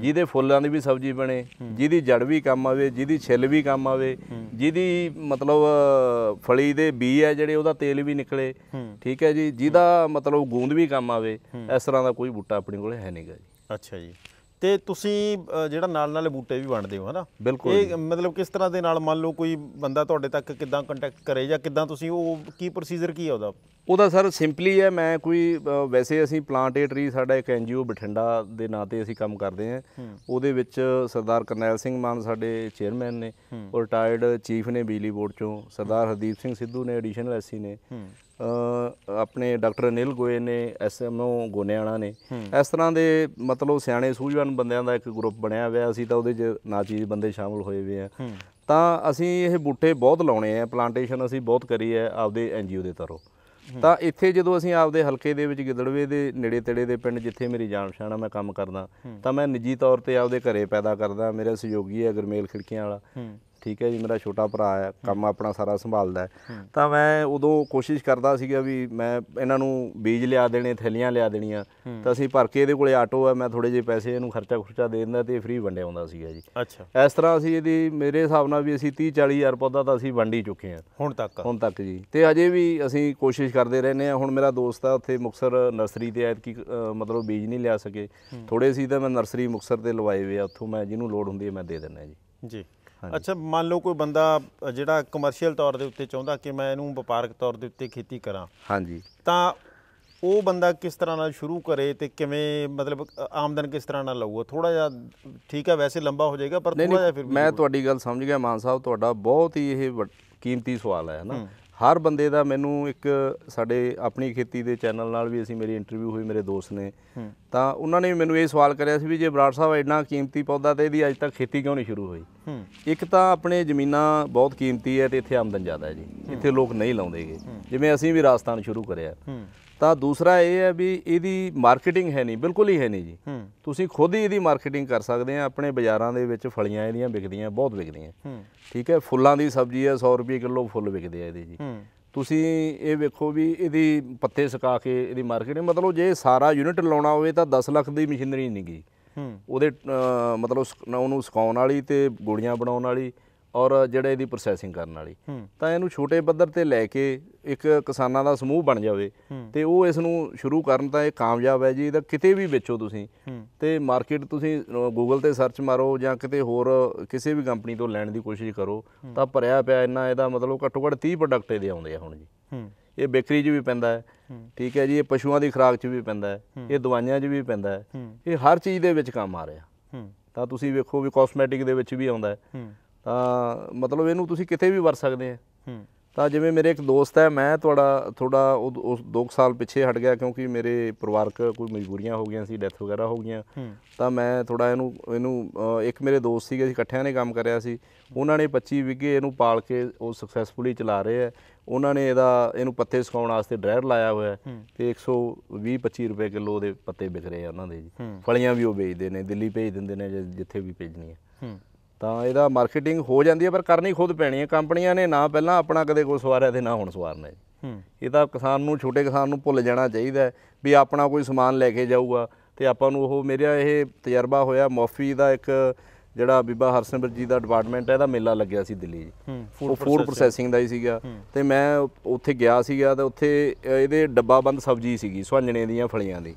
ਜਿਹਦੇ ਫੁੱਲਾਂ ਦੀ ਵੀ ਸਬਜ਼ੀ ਬਣੇ ਜਿਹਦੀ ਜੜ ਵੀ ਕੰਮ ਆਵੇ ਜਿਹਦੀ ਛਿੱਲ ਵੀ ਕੰਮ ਆਵੇ ਜਿਹਦੀ ਮਤਲਬ ਫਲੀ ਦੇ ਬੀ ਹੈ ਜਿਹੜੇ ਉਹਦਾ ਤੇਲ ਵੀ ਨਿਕਲੇ ਠੀਕ ਹੈ ਜੀ ਜਿਹਦਾ ਮਤਲਬ ਗੂੰਦ ਵੀ ਕੰਮ ਆਵੇ ਇਸ ਤਰ੍ਹਾਂ ਦਾ ਕੋਈ ਬੂਟਾ ਆਪਣੇ ਕੋਲ ਹੈ ਨਹੀਂਗਾ ਜੀ ਅੱਛਾ ਜੀ ਤੇ ਤੁਸੀਂ ਜਿਹੜਾ ਨਾਲ ਨਾਲ ਬੂਟੇ ਵੀ ਵੰਡਦੇ ਹੋ ਹਨਾ ਬਿਲਕੁਲ ਇਹ ਮਤਲਬ ਕਿਸ ਤਰ੍ਹਾਂ ਦੇ ਨਾਲ ਮੰਨ ਲਓ ਕੋਈ ਬੰਦਾ ਤੁਹਾਡੇ ਤੱਕ ਕਿਦਾਂ ਕੰਟੈਕਟ ਕਰੇ ਜਾਂ ਕਿਦਾਂ ਤੁਸੀਂ ਉਹ ਕੀ ਪ੍ਰੋਸੀਜਰ ਕੀ ਆ ਉਹਦਾ ਉਹਦਾ ਸਰ ਸਿੰਪਲੀ ਹੈ ਮੈਂ ਕੋਈ ਵੈਸੇ ਅਸੀਂ ਪਲਾਂਟ ਟਰੀ ਸਾਡਾ ਇੱਕ ਐਨਜੀਓ ਬਠਿੰਡਾ ਦੇ ਨਾਂ ਤੇ ਅਸੀਂ ਕੰਮ ਕਰਦੇ ਹਾਂ ਉਹਦੇ ਵਿੱਚ ਸਰਦਾਰ ਕਰਨੈਲ ਸਿੰਘ ਮਾਨ ਸਾਡੇ ਚੇਅਰਮੈਨ ਨੇ ਰਿਟਾਇਰਡ ਚੀਫ ਨੇ ਬਿਜਲੀ ਬੋਰਡ ਚੋਂ ਸਰਦਾਰ ਹਰਦੀਪ ਸਿੰਘ ਸਿੱਧੂ ਨੇ ਐਡੀਸ਼ਨਲ ਐਸਸੀ ਨੇ ਆਪਣੇ ਡਾਕਟਰ ਅਨਿਲ ਗੋਏ ਨੇ ਐਸਐਮਓ ਗੋਨਿਆਣਾ ਨੇ ਇਸ ਤਰ੍ਹਾਂ ਦੇ ਮਤਲਬ ਸਿਆਣੇ ਸੂਝਵਾਨ ਬੰਦਿਆਂ ਦਾ ਇੱਕ ਗਰੁੱਪ ਬਣਿਆ ਹੋਇਆ ਅਸੀਂ ਤਾਂ ਉਹਦੇ 'ਚ ਨਾਚੀਜ਼ ਬੰਦੇ ਸ਼ਾਮਲ ਹੋਏ ਹੋਏ ਆ ਤਾਂ ਅਸੀਂ ਇਹ ਬੂਟੇ ਬਹੁਤ ਲਾਉਣੇ ਆ ਪਲਾਂਟੇਸ਼ਨ ਅਸੀਂ ਬਹੁਤ ਕਰੀ ਹੈ ਆਪਦੇ ਐਨਜੀਓ ਦੇ ਤਰੋ ਤਾਂ ਇੱਥੇ ਜਦੋਂ ਅਸੀਂ ਆਪਦੇ ਹਲਕੇ ਦੇ ਵਿੱਚ ਗਿੱਦੜਵੇ ਦੇ ਨੇੜੇ ਤੇੜੇ ਦੇ ਪਿੰਡ ਜਿੱਥੇ ਮੇਰੀ ਜਾਣ ਪਛਾਣ ਆ ਮੈਂ ਕੰਮ ਕਰਦਾ ਤਾਂ ਮੈਂ ਨਿੱਜੀ ਤੌਰ ਤੇ ਆਪਦੇ ਘਰੇ ਪੈਦਾ ਕਰਦਾ ਮੇਰੇ ਸਹਿਯੋਗੀ ਹੈ ਗਰਮੇਲ ਖਿੜਕੀਆਂ ਵਾਲਾ ਠੀਕ ਹੈ ਜੀ ਮੇਰਾ ਛੋਟਾ ਭਰਾ ਹੈ ਕੰਮ ਆਪਣਾ ਸਾਰਾ ਸੰਭਾਲਦਾ ਤਾਂ ਮੈਂ ਉਦੋਂ ਕੋਸ਼ਿਸ਼ ਕਰਦਾ ਸੀਗਾ ਵੀ ਮੈਂ ਇਹਨਾਂ ਨੂੰ ਬੀਜ ਲਿਆ ਦੇਣੇ ਥੈਲੀਆਂ ਲਿਆ ਦੇਣੀਆਂ ਤਾਂ ਅਸੀਂ ਭਰ ਕੇ ਇਹਦੇ ਕੋਲੇ ਆਟੋ ਹੈ ਮੈਂ ਥੋੜੇ ਜਿਹੇ ਪੈਸੇ ਇਹਨੂੰ ਖਰਚਾ ਖੁਰਚਾ ਦੇ ਦਿੰਦਾ ਤੇ ਫ੍ਰੀ ਵੰਡੇ ਆਉਂਦਾ ਸੀਗਾ ਜੀ ਅੱਛਾ ਇਸ ਤਰ੍ਹਾਂ ਅਸੀਂ ਇਹਦੀ ਮੇਰੇ ਹਿਸਾਬ ਨਾਲ ਵੀ ਅਸੀਂ 30 40 ਹਜ਼ਾਰ ਪੌਦਾ ਤਾਂ ਅਸੀਂ ਵੰਡੀ ਚੁੱਕੇ ਹਾਂ ਹੁਣ ਤੱਕ ਹੁਣ ਤੱਕ ਜੀ ਤੇ ਅਜੇ ਵੀ ਅਸੀਂ ਕੋਸ਼ਿਸ਼ ਕਰਦੇ ਰਹਿੰਦੇ ਹਾਂ ਹੁਣ ਮੇਰਾ ਦੋਸਤ ਆ ਉੱਥੇ ਮੁਕਸਰ ਨਰਸਰੀ ਤੇ ਐਤ ਕੀ ਮਤਲਬ ਬੀਜ ਨਹੀਂ ਲਿਆ ਸਕੇ ਥੋੜੇ ਸੀ ਤਾਂ ਮੈਂ ਨਰਸਰੀ ਮੁਕਸਰ ਤੇ ਲਵਾਏ ਹੋਏ ਆ ਉੱਥੋਂ ਮੈਂ ਜਿਹਨੂੰ ਲੋੜ ਹੁੰਦੀ ਹੈ ਮੈਂ ਦੇ ਦਿੰਦਾ ਜੀ ਜੀ ਅੱਛਾ ਮੰਨ ਲਓ ਕੋਈ ਬੰਦਾ ਜਿਹੜਾ ਕਮਰਸ਼ੀਅਲ ਤੌਰ ਦੇ ਉੱਤੇ ਚਾਹੁੰਦਾ ਕਿ ਮੈਂ ਇਹਨੂੰ ਵਪਾਰਕ ਤੌਰ ਦੇ ਉੱਤੇ ਖੇਤੀ ਕਰਾਂ ਹਾਂਜੀ ਤਾਂ ਉਹ ਬੰਦਾ ਕਿਸ ਤਰ੍ਹਾਂ ਨਾਲ ਸ਼ੁਰੂ ਕਰੇ ਤੇ ਕਿਵੇਂ ਮਤਲਬ ਆਮਦਨ ਕਿਸ ਤਰ੍ਹਾਂ ਨਾਲ ਲਊਗਾ ਥੋੜਾ ਜਿਹਾ ਠੀਕ ਹੈ ਵੈਸੇ ਲੰਬਾ ਹੋ ਜਾਏਗਾ ਪਰ ਥੋੜਾ ਜਿਹਾ ਫਿਰ ਮੈਂ ਤੁਹਾਡੀ ਗੱਲ ਸਮਝ ਗਿਆ ਮਾਨ ਸਾਹਿਬ ਤੁਹਾਡਾ ਬਹੁਤ ਹੀ ਇਹ ਕੀਮਤੀ ਸਵਾਲ ਹੈ ਨਾ ਹਰ ਬੰਦੇ ਦਾ ਮੈਨੂੰ ਇੱਕ ਸਾਡੇ ਆਪਣੀ ਖੇਤੀ ਦੇ ਚੈਨਲ ਨਾਲ ਵੀ ਅਸੀਂ ਮੇਰੀ ਇੰਟਰਵਿਊ ਹੋਈ ਮੇਰੇ ਦੋਸਤ ਨੇ ਤਾਂ ਉਹਨਾਂ ਨੇ ਮੈਨੂੰ ਇਹ ਸਵਾਲ ਕਰਿਆ ਸੀ ਵੀ ਜੇ ਬਰਾੜ ਸਾਹਿਬ ਐਡਾ ਕੀਮਤੀ ਪੌਦਾ ਤੇ ਇਹਦੀ ਅਜੇ ਤੱਕ ਖੇਤੀ ਕਿਉਂ ਨਹੀਂ ਸ਼ੁਰੂ ਹੋਈ ਇੱਕ ਤਾਂ ਆਪਣੇ ਜ਼ਮੀਨਾਂ ਬਹੁਤ ਕੀਮਤੀ ਹੈ ਤੇ ਇੱਥੇ ਆਮਦਨ ਜ਼ਿਆਦਾ ਹੈ ਜੀ ਇੱਥੇ ਲੋਕ ਨਹੀਂ ਲਾਉਂਦੇਗੇ ਜਿਵੇਂ ਅਸੀਂ ਵੀ ਰਾਜਸਥਾਨ ਸ਼ੁਰੂ ਕਰਿਆ ਤਾਂ ਦੂਸਰਾ ਇਹ ਹੈ ਵੀ ਇਹਦੀ ਮਾਰਕੀਟਿੰਗ ਹੈ ਨਹੀਂ ਬਿਲਕੁਲ ਹੀ ਹੈ ਨਹੀਂ ਜੀ ਤੁਸੀਂ ਖੁਦ ਹੀ ਇਹਦੀ ਮਾਰਕੀਟਿੰਗ ਕਰ ਸਕਦੇ ਆ ਆਪਣੇ ਬਾਜ਼ਾਰਾਂ ਦੇ ਵਿੱਚ ਫਲੀਆਂ ਇਹਦੀਆਂ ਵਿਕਦੀਆਂ ਬਹੁਤ ਵਿਕਦੀਆਂ ਠੀਕ ਹੈ ਫੁੱਲਾਂ ਦੀ ਸਬਜ਼ੀ ਹੈ 100 ਰੁਪਏ ਕਿਲੋ ਫੁੱਲ ਵਿਕਦੇ ਆ ਇਹਦੇ ਜੀ ਤੁਸੀਂ ਇਹ ਵੇਖੋ ਵੀ ਇਹਦੀ ਪੱਤੇ ਸੁਕਾ ਕੇ ਇਹਦੀ ਮਾਰਕੀਟਿੰਗ ਮਤਲਬ ਜੇ ਸਾਰਾ ਯੂਨਿਟ ਲਾਉਣਾ ਹੋਵੇ ਤਾਂ 10 ਲੱਖ ਦੀ ਮਸ਼ੀਨਰੀ ਨਹੀਂ ਗਈ ਉਹਦੇ ਮਤਲਬ ਉਹਨੂੰ ਸੁਕਾਉਣ ਵਾਲੀ ਤੇ ਗੋੜੀਆਂ ਬਣਾਉਣ ਵਾਲੀ ਔਰ ਜਿਹੜੇ ਇਹਦੀ ਪ੍ਰੋਸੈਸਿੰਗ ਕਰਨ ਵਾਲੀ ਤਾਂ ਇਹਨੂੰ ਛੋਟੇ ਪੱਧਰ ਤੇ ਲੈ ਕੇ ਇੱਕ ਕਿਸਾਨਾਂ ਦਾ ਸਮੂਹ ਬਣ ਜਾਵੇ ਤੇ ਉਹ ਇਸ ਨੂੰ ਸ਼ੁਰੂ ਕਰਨ ਤਾਂ ਇਹ ਕਾਮਯਾਬ ਹੈ ਜੀ ਇਹਦਾ ਕਿਤੇ ਵੀ ਵੇਚੋ ਤੁਸੀਂ ਤੇ ਮਾਰਕੀਟ ਤੁਸੀਂ ਗੂਗਲ ਤੇ ਸਰਚ ਮਾਰੋ ਜਾਂ ਕਿਤੇ ਹੋਰ ਕਿਸੇ ਵੀ ਕੰਪਨੀ ਤੋਂ ਲੈਣ ਦੀ ਕੋਸ਼ਿਸ਼ ਕਰੋ ਤਾਂ ਭਰਿਆ ਪਿਆ ਇੰਨਾ ਇਹਦਾ ਮਤਲਬ ਘੱਟੋ ਘੱਟ 30 ਪ੍ਰੋਡਕਟ ਇਹਦੇ ਆਉਂਦੇ ਆ ਹੁਣ ਜੀ ਇਹ ਬੇਕਰੀ 'ਚ ਵੀ ਪੈਂਦਾ ਹੈ ਠੀਕ ਹੈ ਜੀ ਇਹ ਪਸ਼ੂਆਂ ਦੀ ਖੁਰਾਕ 'ਚ ਵੀ ਪੈਂਦਾ ਹੈ ਇਹ ਦਵਾਈਆਂ 'ਚ ਵੀ ਪੈਂਦਾ ਹੈ ਇਹ ਹਰ ਚੀਜ਼ ਦੇ ਵਿੱਚ ਕੰਮ ਆ ਰਿਹਾ ਤਾਂ ਤੁਸੀਂ ਵੇਖੋ ਵੀ ਕਾਸਮੈਟਿਕ ਦੇ ਵਿੱਚ ਵੀ ਆਉਂਦਾ ਹੈ ਤਾਂ ਮਤਲਬ ਇਹਨੂੰ ਤੁਸੀਂ ਕਿਤੇ ਵੀ ਵਰ ਸਕਦੇ ਆ ਤਾਂ ਜਿਵੇਂ ਮੇਰੇ ਇੱਕ ਦੋਸਤ ਹੈ ਮੈਂ ਤੁਹਾਡਾ ਥੋੜਾ ਉਸ 2 ਸਾਲ ਪਿੱਛੇ ਹਟ ਗਿਆ ਕਿਉਂਕਿ ਮੇਰੇ ਪਰਿਵਾਰਕ ਕੋਈ ਮਜਬੂਰੀਆਂ ਹੋ ਗਈਆਂ ਸੀ ਡੈਥ ਵਗੈਰਾ ਹੋ ਗਈਆਂ ਤਾਂ ਮੈਂ ਥੋੜਾ ਇਹਨੂੰ ਇਹਨੂੰ ਇੱਕ ਮੇਰੇ ਦੋਸਤ ਸੀਗੇ ਅਸੀਂ ਇਕੱਠਿਆਂ ਨੇ ਕੰਮ ਕਰਿਆ ਸੀ ਉਹਨਾਂ ਨੇ 25 ਵਿਗੇ ਇਹਨੂੰ ਪਾਲ ਕੇ ਉਹ ਸਕਸੈਸਫੁਲੀ ਚਲਾ ਰਹੇ ਆ ਉਹਨਾਂ ਨੇ ਇਹਦਾ ਇਹਨੂੰ ਪੱਤੇ ਸੁਕਾਉਣ ਵਾਸਤੇ ਡਰਾਇਰ ਲਾਇਆ ਹੋਇਆ ਤੇ 120 25 ਰੁਪਏ ਕਿਲੋ ਦੇ ਪੱਤੇ ਵਿਕ ਰਹੇ ਆ ਉਹਨਾਂ ਦੇ ਜੀ ਫਲੀਆਂ ਵੀ ਉਹ ਵੇਚਦੇ ਨੇ ਦਿੱਲੀ ਭੇਜ ਦਿੰਦੇ ਨੇ ਜਿੱਥੇ ਵੀ ਭੇਜਣੀ ਹੈ ਤਾਂ ਇਹਦਾ ਮਾਰਕੀਟਿੰਗ ਹੋ ਜਾਂਦੀ ਹੈ ਪਰ ਕਰਨੀ ਖੁਦ ਪੈਣੀ ਹੈ ਕੰਪਨੀਆਂ ਨੇ ਨਾ ਪਹਿਲਾਂ ਆਪਣਾ ਕਦੇ ਕੋਈ ਸਵਾਰਿਆ ਤੇ ਨਾ ਹੁਣ ਸਵਾਰਨਾ ਹੈ ਇਹ ਤਾਂ ਕਿਸਾਨ ਨੂੰ ਛੋਟੇ ਕਿਸਾਨ ਨੂੰ ਭੁੱਲ ਜਾਣਾ ਚਾਹੀਦਾ ਵੀ ਆਪਣਾ ਕੋਈ ਸਮਾਨ ਲੈ ਕੇ ਜਾਊਗਾ ਤੇ ਆਪਾਂ ਨੂੰ ਉਹ ਮੇਰਾ ਇਹ ਤਜਰਬਾ ਹੋਇਆ ਮੌਫੀ ਦਾ ਇੱਕ ਜਿਹੜਾ ਬੀਬਾ ਹਰਸਿਮਰ ਜੀ ਦਾ ਡਿਪਾਰਟਮੈਂਟ ਹੈ ਇਹਦਾ ਮੇਲਾ ਲੱਗਿਆ ਸੀ ਦਿੱਲੀ ਜੀ ਉਹ ਫੂਡ ਪ੍ਰੋਸੈਸਿੰਗ ਦਾ ਹੀ ਸੀਗਾ ਤੇ ਮੈਂ ਉੱਥੇ ਗਿਆ ਸੀਗਾ ਤੇ ਉੱਥੇ ਇਹਦੇ ਡੱਬਾ ਬੰਦ ਸਬਜ਼ੀ ਸੀਗੀ ਸੁਹਾਂਜਣੇ ਦੀਆਂ ਫਲੀਆਂ ਦੀ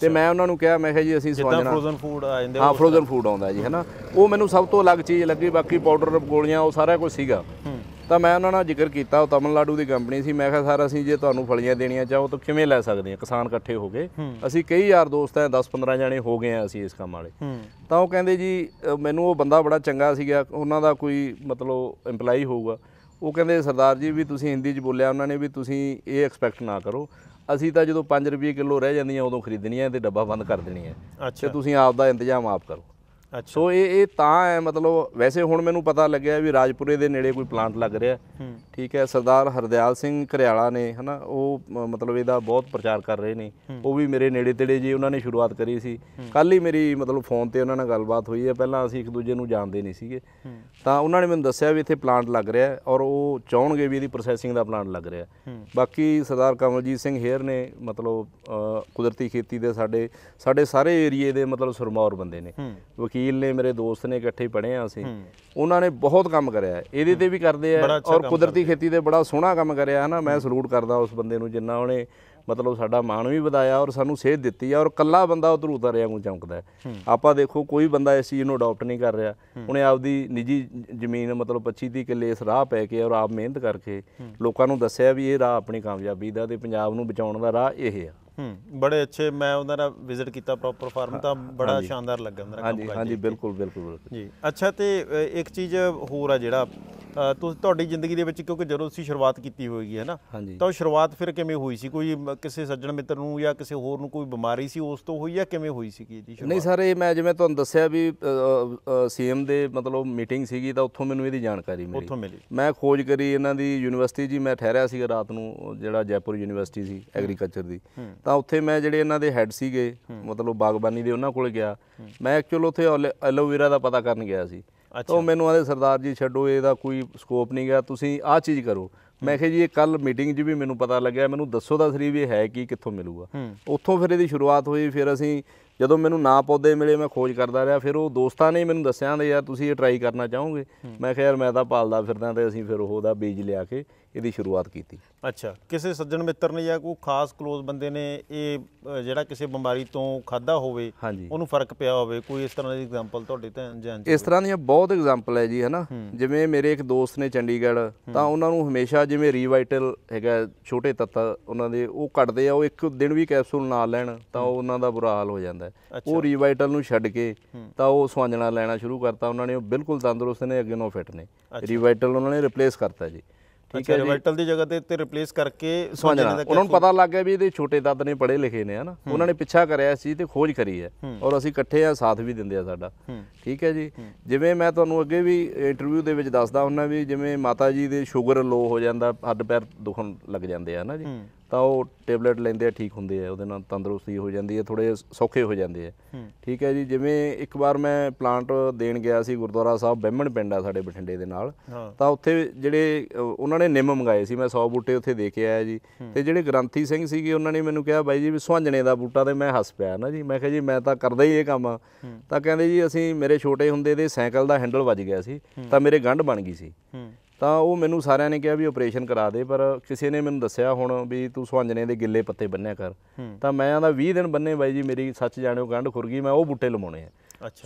ਤੇ ਮੈਂ ਉਹਨਾਂ ਨੂੰ ਕਿਹਾ ਮੈਂ ਕਿਹਾ ਜੀ ਅਸੀਂ ਸਵਾਜਣਾ ਜਿੱਦਾਂ ਫਰੋਜ਼ਨ ਫੂਡ ਆ ਜਾਂਦੇ ਹਾਂ ਫਰੋਜ਼ਨ ਫੂਡ ਆਉਂਦਾ ਜੀ ਹੈਨਾ ਉਹ ਮੈਨੂੰ ਸਭ ਤੋਂ ਅਲੱਗ ਚੀਜ਼ ਲੱਗੀ ਬਾਕੀ ਪਾਊਡਰ ਗੋਲੀਆਂ ਉਹ ਸਾਰਾ ਕੁਝ ਸੀਗਾ ਤਾਂ ਮੈਂ ਉਹਨਾਂ ਨਾਲ ਜ਼ਿਕਰ ਕੀਤਾ ਉਹ ਤਮਿਲਨਾਡੂ ਦੀ ਕੰਪਨੀ ਸੀ ਮੈਂ ਕਿਹਾ ਸਰ ਅਸੀਂ ਜੇ ਤੁਹਾਨੂੰ ਫਲੀਆਂ ਦੇਣੀਆਂ ਚਾਹੋ ਤਾਂ ਕਿਵੇਂ ਲੈ ਸਕਦੇ ਆ ਕਿਸਾਨ ਇਕੱਠੇ ਹੋ ਗਏ ਅਸੀਂ ਕਈ ਯਾਰ ਦੋਸਤ ਐ 10-15 ਜਣੇ ਹੋ ਗਏ ਆ ਅਸੀਂ ਇਸ ਕੰਮ ਵਾਲੇ ਤਾਂ ਉਹ ਕਹਿੰਦੇ ਜੀ ਮੈਨੂੰ ਉਹ ਬੰਦਾ ਬੜਾ ਚੰਗਾ ਸੀਗਾ ਉਹਨਾਂ ਦਾ ਕੋਈ ਮਤਲਬ ਏਮਪਲਾਈ ਹੋਊਗਾ ਉਹ ਕਹਿੰਦੇ ਸਰਦਾਰ ਜੀ ਵੀ ਤੁਸੀਂ ਹਿੰਦੀ 'ਚ ਬੋਲਿਆ ਉਹਨਾਂ ਨੇ ਵੀ ਤੁਸੀਂ ਇਹ ਐਕਸਪੈਕਟ ਨਾ ਕਰੋ ਅਸੀਂ ਤਾਂ ਜਦੋਂ 5 ਰੁਪਏ ਕਿਲੋ ਰਹਿ ਜਾਂਦੀਆਂ ਉਦੋਂ ਖਰੀਦਣੀਆਂ ਤੇ ਡੱਬਾ ਬੰਦ ਕਰ ਦੇਣੀਆਂ ਅੱਛਾ ਤੇ ਤੁਸੀਂ ਆਪ ਦਾ ਇੰਤਜ਼ਾਮ ਆਪ ਕਰੋ ਸੋ ਇਹ ਇਹ ਤਾਂ ਹੈ ਮਤਲਬ ਵੈਸੇ ਹੁਣ ਮੈਨੂੰ ਪਤਾ ਲੱਗਿਆ ਵੀ ਰਾਜਪੁਰੇ ਦੇ ਨੇੜੇ ਕੋਈ ਪਲਾਂਟ ਲੱਗ ਰਿਹਾ ਠੀਕ ਹੈ ਸਰਦਾਰ ਹਰਦਿਆਲ ਸਿੰਘ ਕਰਿਆਲਾ ਨੇ ਹਨਾ ਉਹ ਮਤਲਬ ਇਹਦਾ ਬਹੁਤ ਪ੍ਰਚਾਰ ਕਰ ਰਹੇ ਨੇ ਉਹ ਵੀ ਮੇਰੇ ਨੇੜੇ ਤੇੜੇ ਜੀ ਉਹਨਾਂ ਨੇ ਸ਼ੁਰੂਆਤ ਕਰੀ ਸੀ ਕੱਲ ਹੀ ਮੇਰੀ ਮਤਲਬ ਫੋਨ ਤੇ ਉਹਨਾਂ ਨਾਲ ਗੱਲਬਾਤ ਹੋਈ ਹੈ ਪਹਿਲਾਂ ਅਸੀਂ ਇੱਕ ਦੂਜੇ ਨੂੰ ਜਾਣਦੇ ਨਹੀਂ ਸੀਗੇ ਤਾਂ ਉਹਨਾਂ ਨੇ ਮੈਨੂੰ ਦੱਸਿਆ ਵੀ ਇੱਥੇ ਪਲਾਂਟ ਲੱਗ ਰਿਹਾ ਔਰ ਉਹ ਚਾਹਣਗੇ ਵੀ ਇਹਦੀ ਪ੍ਰੋਸੈਸਿੰਗ ਦਾ ਪਲਾਂਟ ਲੱਗ ਰਿਹਾ ਬਾਕੀ ਸਰਦਾਰ ਕਮਲਜੀਤ ਸਿੰਘ ਹੇਰ ਨੇ ਮਤਲਬ ਕੁਦਰਤੀ ਖੇਤੀ ਦੇ ਸਾਡੇ ਸਾਡੇ ਸਾਰੇ ਏਰੀਏ ਦੇ ਮਤਲਬ ਸਰਮੌਰ ਬੰਦੇ ਨੇ ਵਕੀਲ ਨੇ ਮੇਰੇ ਦੋਸਤ ਨੇ ਇਕੱਠੇ ਪੜ੍ਹੇ ਆ ਅਸੀਂ ਉਹਨਾਂ ਨੇ ਬਹੁਤ ਕੰਮ ਕਰਿਆ ਇਹਦੇ ਤੇ ਵੀ ਕਰਦੇ ਆ ਔਰ ਕੁਦਰਤੀ ਖੇਤੀ ਤੇ ਬੜਾ ਸੋਹਣਾ ਕੰਮ ਕਰਿਆ ਹਨਾ ਮੈਂ ਸਲੂਟ ਕਰਦਾ ਉਸ ਬੰਦੇ ਨੂੰ ਜਿੰਨਾ ਉਹਨੇ ਮਤਲਬ ਸਾਡਾ ਮਾਣ ਵੀ ਵਧਾਇਆ ਔਰ ਸਾਨੂੰ ਸੇਧ ਦਿੱਤੀ ਆ ਔਰ ਕੱਲਾ ਬੰਦਾ ਉਧਰ ਉਧਰ ਰਿਆ ਨੂੰ ਚਮਕਦਾ ਆਪਾਂ ਦੇਖੋ ਕੋਈ ਬੰਦਾ ਇਸ ਚੀਜ਼ ਨੂੰ ਅਡਾਪਟ ਨਹੀਂ ਕਰ ਰਿਹਾ ਉਹਨੇ ਆਪਦੀ ਨਿੱਜੀ ਜ਼ਮੀਨ ਮਤਲਬ 25 30 ਕਿੱਲੇ ਇਸ ਰਾਹ ਪੈ ਕੇ ਔਰ ਆਪ ਮਿਹਨਤ ਕਰਕੇ ਲੋਕਾਂ ਨੂੰ ਦੱਸਿਆ ਵੀ ਇਹ ਰਾਹ ਆਪਣੀ ਕਾਮਯਾਬੀ ਦਾ ਤੇ ਪੰਜਾਬ ਨੂੰ ਬਚਾਉਣ ਦਾ ਰਾਹ ਇਹ ਹੈ ਹੂੰ ਬੜੇ ਅੱਛੇ ਮੈਂ ਉਹਨਾਂ ਦਾ ਵਿਜ਼ਿਟ ਕੀਤਾ ਪ੍ਰੋਪਰ ਫਾਰਮ ਤਾਂ ਬੜਾ ਸ਼ਾਨਦਾਰ ਲੱਗਾ ਉਹਨਾਂ ਦਾ ਕੰਮ ਹਾਂਜੀ ਹਾਂਜੀ ਬਿਲਕੁਲ ਬਿਲਕੁਲ ਜੀ ਅੱਛਾ ਤੇ ਇੱਕ ਚੀਜ਼ ਹੋਰ ਆ ਜਿਹੜਾ ਤੁਸੀਂ ਤੁਹਾਡੀ ਜ਼ਿੰਦਗੀ ਦੇ ਵਿੱਚ ਕਿਉਂਕਿ ਜਦੋਂ ਤੁਸੀਂ ਸ਼ੁਰੂਆਤ ਕੀਤੀ ਹੋਏਗੀ ਹੈ ਨਾ ਤਾਂ ਉਹ ਸ਼ੁਰੂਆਤ ਫਿਰ ਕਿਵੇਂ ਹੋਈ ਸੀ ਕੋਈ ਕਿਸੇ ਸੱਜਣ ਮਿੱਤਰ ਨੂੰ ਜਾਂ ਕਿਸੇ ਹੋਰ ਨੂੰ ਕੋਈ ਬਿਮਾਰੀ ਸੀ ਉਸ ਤੋਂ ਹੋਈ ਜਾਂ ਕਿਵੇਂ ਹੋਈ ਸੀ ਜੀ ਸ਼ੁਰੂਆਤ ਨਹੀਂ ਸਰ ਇਹ ਮੈਂ ਜਿਵੇਂ ਤੁਹਾਨੂੰ ਦੱਸਿਆ ਵੀ ਸੀਐਮ ਦੇ ਮਤਲਬ ਮੀਟਿੰਗ ਸੀਗੀ ਤਾਂ ਉੱਥੋਂ ਮੈਨੂੰ ਇਹਦੀ ਜਾਣਕਾਰੀ ਮਿਲੀ ਉੱਥੋਂ ਮਿਲੀ ਮੈਂ ਖੋਜ ਕਰੀ ਇਹਨਾਂ ਦੀ ਯੂਨੀਵਰਸਿਟੀ ਜੀ ਮੈਂ ਠਹਿਰਿਆ ਸੀਗਾ ਰਾਤ ਨੂੰ ਜਿਹੜਾ ਜੈਪੁਰ ਯੂਨੀਵਰਸਿਟੀ ਸੀ ਐਗਰੀਕਲਚਰ ਦੀ ਤਾਂ ਉੱਥੇ ਮੈਂ ਜਿਹੜੇ ਇਹਨਾਂ ਦੇ ਹੈੱਡ ਸੀਗੇ ਮਤਲਬ ਬਾਗਬਾਨੀ ਦੇ ਉਹਨਾਂ ਕੋਲ ਗਿਆ ਮੈਂ ਐਕਚੁਅਲ ਉੱਥੇ ਐਲੋਵੇਰਾ ਦਾ ਪਤਾ ਕਰਨ ਗਿਆ ਸੀ ਤਾਂ ਮੈਨੂੰ ਆਦੇ ਸਰਦਾਰ ਜੀ ਛੱਡੋ ਇਹਦਾ ਕੋਈ ਸਕੋਪ ਨਹੀਂ ਗਿਆ ਤੁਸੀਂ ਆਹ ਚੀਜ਼ ਕਰੋ ਮੈਂ ਕਿਹਾ ਜੀ ਇਹ ਕੱਲ ਮੀਟਿੰਗ ਜੀ ਵੀ ਮੈਨੂੰ ਪਤਾ ਲੱਗਿਆ ਮੈਨੂੰ ਦੱਸੋ ਤਾਂ ਸਰੀ ਵੀ ਹੈ ਕੀ ਕਿੱਥੋਂ ਮਿਲੂਗਾ ਉੱਥੋਂ ਫਿਰ ਇਹਦੀ ਸ਼ੁਰੂਆਤ ਹੋਈ ਫਿਰ ਅਸੀਂ ਜਦੋਂ ਮੈਨੂੰ ਨਾ ਪੌਦੇ ਮਿਲੇ ਮੈਂ ਖੋਜ ਕਰਦਾ ਰਿਹਾ ਫਿਰ ਉਹ ਦੋਸਤਾਂ ਨੇ ਮੈਨੂੰ ਦੱਸਿਆ ਦੇ ਯਾਰ ਤੁਸੀਂ ਇਹ ਟਰਾਈ ਕਰਨਾ ਚਾਹੋਗੇ ਮੈਂ ਕਿਹਾ ਯਾਰ ਮੈਂ ਤਾਂ ਪਾਲਦਾ ਫਿਰਦਾ ਤੇ ਅਸੀਂ ਫਿਰ ਉਹਦਾ ਬੀਜ ਲਿਆ ਕੇ ਇਹਦੀ ਸ਼ੁਰੂਆਤ ਕੀਤੀ ਅੱਛਾ ਕਿਸੇ ਸੱਜਣ ਮਿੱਤਰ ਨੇ ਜਾਂ ਕੋਈ ਖਾਸ ক্লোਜ਼ ਬੰਦੇ ਨੇ ਇਹ ਜਿਹੜਾ ਕਿਸੇ ਬਿਮਾਰੀ ਤੋਂ ਖਾਦਾ ਹੋਵੇ ਉਹਨੂੰ ਫਰਕ ਪਿਆ ਹੋਵੇ ਕੋਈ ਇਸ ਤਰ੍ਹਾਂ ਦੀ ਐਗਜ਼ਾਮਪਲ ਤੁਹਾਡੇ ਤੇ ਜਾਂ ਇਸ ਤਰ੍ਹਾਂ ਦੀਆਂ ਬਹੁਤ ਐਗਜ਼ਾਮਪਲ ਹੈ ਜੀ ਹਨਾ ਜਿਵੇਂ ਮੇਰੇ ਇੱਕ ਦੋਸਤ ਨੇ ਚੰਡੀਗੜ੍ਹ ਤਾਂ ਉਹਨਾਂ ਨੂੰ ਹਮੇਸ਼ਾ ਜਿਵੇਂ ਰੀਵਾਈਟਲ ਹੈਗਾ ਛੋਟੇ ਤੱਤ ਉਹਨਾਂ ਦੇ ਉਹ ਕੱਢਦੇ ਆ ਉਹ ਇੱਕ ਦਿਨ ਵੀ ਕੈਪਸੂਲ ਨਾ ਲੈਣ ਤਾਂ ਉਹਨਾਂ ਦਾ ਬੁਰਾ ਹਾਲ ਹੋ ਜਾਂਦਾ ਉਹ ਰੀਵਾਈਟਲ ਨੂੰ ਛੱਡ ਕੇ ਤਾਂ ਉਹ ਸਵਾਂਜਣਾ ਲੈਣਾ ਸ਼ੁਰੂ ਕਰਤਾ ਉਹਨਾਂ ਨੇ ਉਹ ਬਿਲਕੁਲ ਤੰਦਰੁਸਤ ਨੇ ਅੱਗੇ ਨੋ ਫਿਟ ਨੇ ਰੀਵਾਈਟਲ ਉਹਨਾਂ ਨੇ ਰਿਪਲੇਸ ਕਰਤਾ ਜੀ ਠੀਕ ਹੈ ਰਿਵਰਟਲ ਦੀ ਜਗ੍ਹਾ ਤੇ ਤੇ ਰਿਪਲੇਸ ਕਰਕੇ ਸਮਝਣਾ ਉਹਨਾਂ ਨੂੰ ਪਤਾ ਲੱਗ ਗਿਆ ਵੀ ਇਹਦੇ ਛੋਟੇ ਦਾਦ ਨੇ ਪੜੇ ਲਿਖੇ ਨੇ ਹਨਾ ਉਹਨਾਂ ਨੇ ਪਿੱਛਾ ਕਰਿਆ ਸੀ ਤੇ ਖੋਜ ਕਰੀ ਹੈ ਔਰ ਅਸੀਂ ਇਕੱਠੇ ਆ ਸਾਥ ਵੀ ਦਿੰਦੇ ਆ ਸਾਡਾ ਠੀਕ ਹੈ ਜੀ ਜਿਵੇਂ ਮੈਂ ਤੁਹਾਨੂੰ ਅੱਗੇ ਵੀ ਇੰਟਰਵਿਊ ਦੇ ਵਿੱਚ ਦੱਸਦਾ ਹੁੰਨਾ ਵੀ ਜਿਵੇਂ ਮਾਤਾ ਜੀ ਦੇ ਸ਼ੂਗਰ ਲੋ ਹੋ ਜਾਂਦਾ ਹੱਡ ਪੈਰ ਦੁਖਣ ਲੱਗ ਜਾਂਦੇ ਆ ਹਨਾ ਜੀ ਤਾਂ ਉਹ ਟੈਬਲੇਟ ਲੈਂਦੇ ਆ ਠੀਕ ਹੁੰਦੇ ਆ ਉਹਦੇ ਨਾਲ ਤੰਦਰੁਸਤੀ ਹੋ ਜਾਂਦੀ ਹੈ ਥੋੜੇ ਸੌਖੇ ਹੋ ਜਾਂਦੇ ਆ ਠੀਕ ਹੈ ਜੀ ਜਿਵੇਂ ਇੱਕ ਵਾਰ ਮੈਂ ਪਲਾਂਟ ਦੇਣ ਗਿਆ ਸੀ ਗੁਰਦੁਆਰਾ ਸਾਹਿਬ ਬੈਮਣ ਪਿੰਡ ਆ ਸਾਡੇ ਬਠਿੰਡੇ ਦੇ ਨਾਲ ਤਾਂ ਉੱਥੇ ਜਿਹੜੇ ਉਹਨਾਂ ਨੇ ਨਿੰਮ ਮੰਗਾਏ ਸੀ ਮੈਂ 100 ਬੂਟੇ ਉੱਥੇ ਦੇ ਕੇ ਆਇਆ ਜੀ ਤੇ ਜਿਹੜੇ ਗ੍ਰੰਥੀ ਸਿੰਘ ਸੀਗੇ ਉਹਨਾਂ ਨੇ ਮੈਨੂੰ ਕਿਹਾ ਬਾਈ ਜੀ ਵੀ ਸੁਹਾਂਜਣੇ ਦਾ ਬੂਟਾ ਤੇ ਮੈਂ ਹੱਸ ਪਿਆ ਨਾ ਜੀ ਮੈਂ ਕਿਹਾ ਜੀ ਮੈਂ ਤਾਂ ਕਰਦਾ ਹੀ ਇਹ ਕੰਮ ਤਾਂ ਕਹਿੰਦੇ ਜੀ ਅਸੀਂ ਮੇਰੇ ਛੋਟੇ ਹੁੰਦੇ ਦੇ ਸਾਈਕਲ ਦਾ ਹੈਂਡਲ ਵੱਜ ਗਿਆ ਸੀ ਤਾਂ ਮੇਰੇ ਗੰਢ ਬਣ ਗਈ ਸੀ ਤਾਂ ਉਹ ਮੈਨੂੰ ਸਾਰਿਆਂ ਨੇ ਕਿਹਾ ਵੀ ਆਪਰੇਸ਼ਨ ਕਰਾ ਦੇ ਪਰ ਕਿਸੇ ਨੇ ਮੈਨੂੰ ਦੱਸਿਆ ਹੁਣ ਵੀ ਤੂੰ ਸੁਹੰਜਨੇ ਦੇ ਗਿੱਲੇ ਪੱਤੇ ਬੰਨਿਆ ਕਰ ਤਾਂ ਮੈਂ ਆਂਦਾ 20 ਦਿਨ ਬੰਨੇ ਬਾਈ ਜੀ ਮੇਰੀ ਸੱਚ ਜਾਣਿਓ ਗੰਢ ਖੁਰ ਗਈ ਮੈਂ ਉਹ ਬੂਟੇ ਲਮਾਉਣੇ ਆ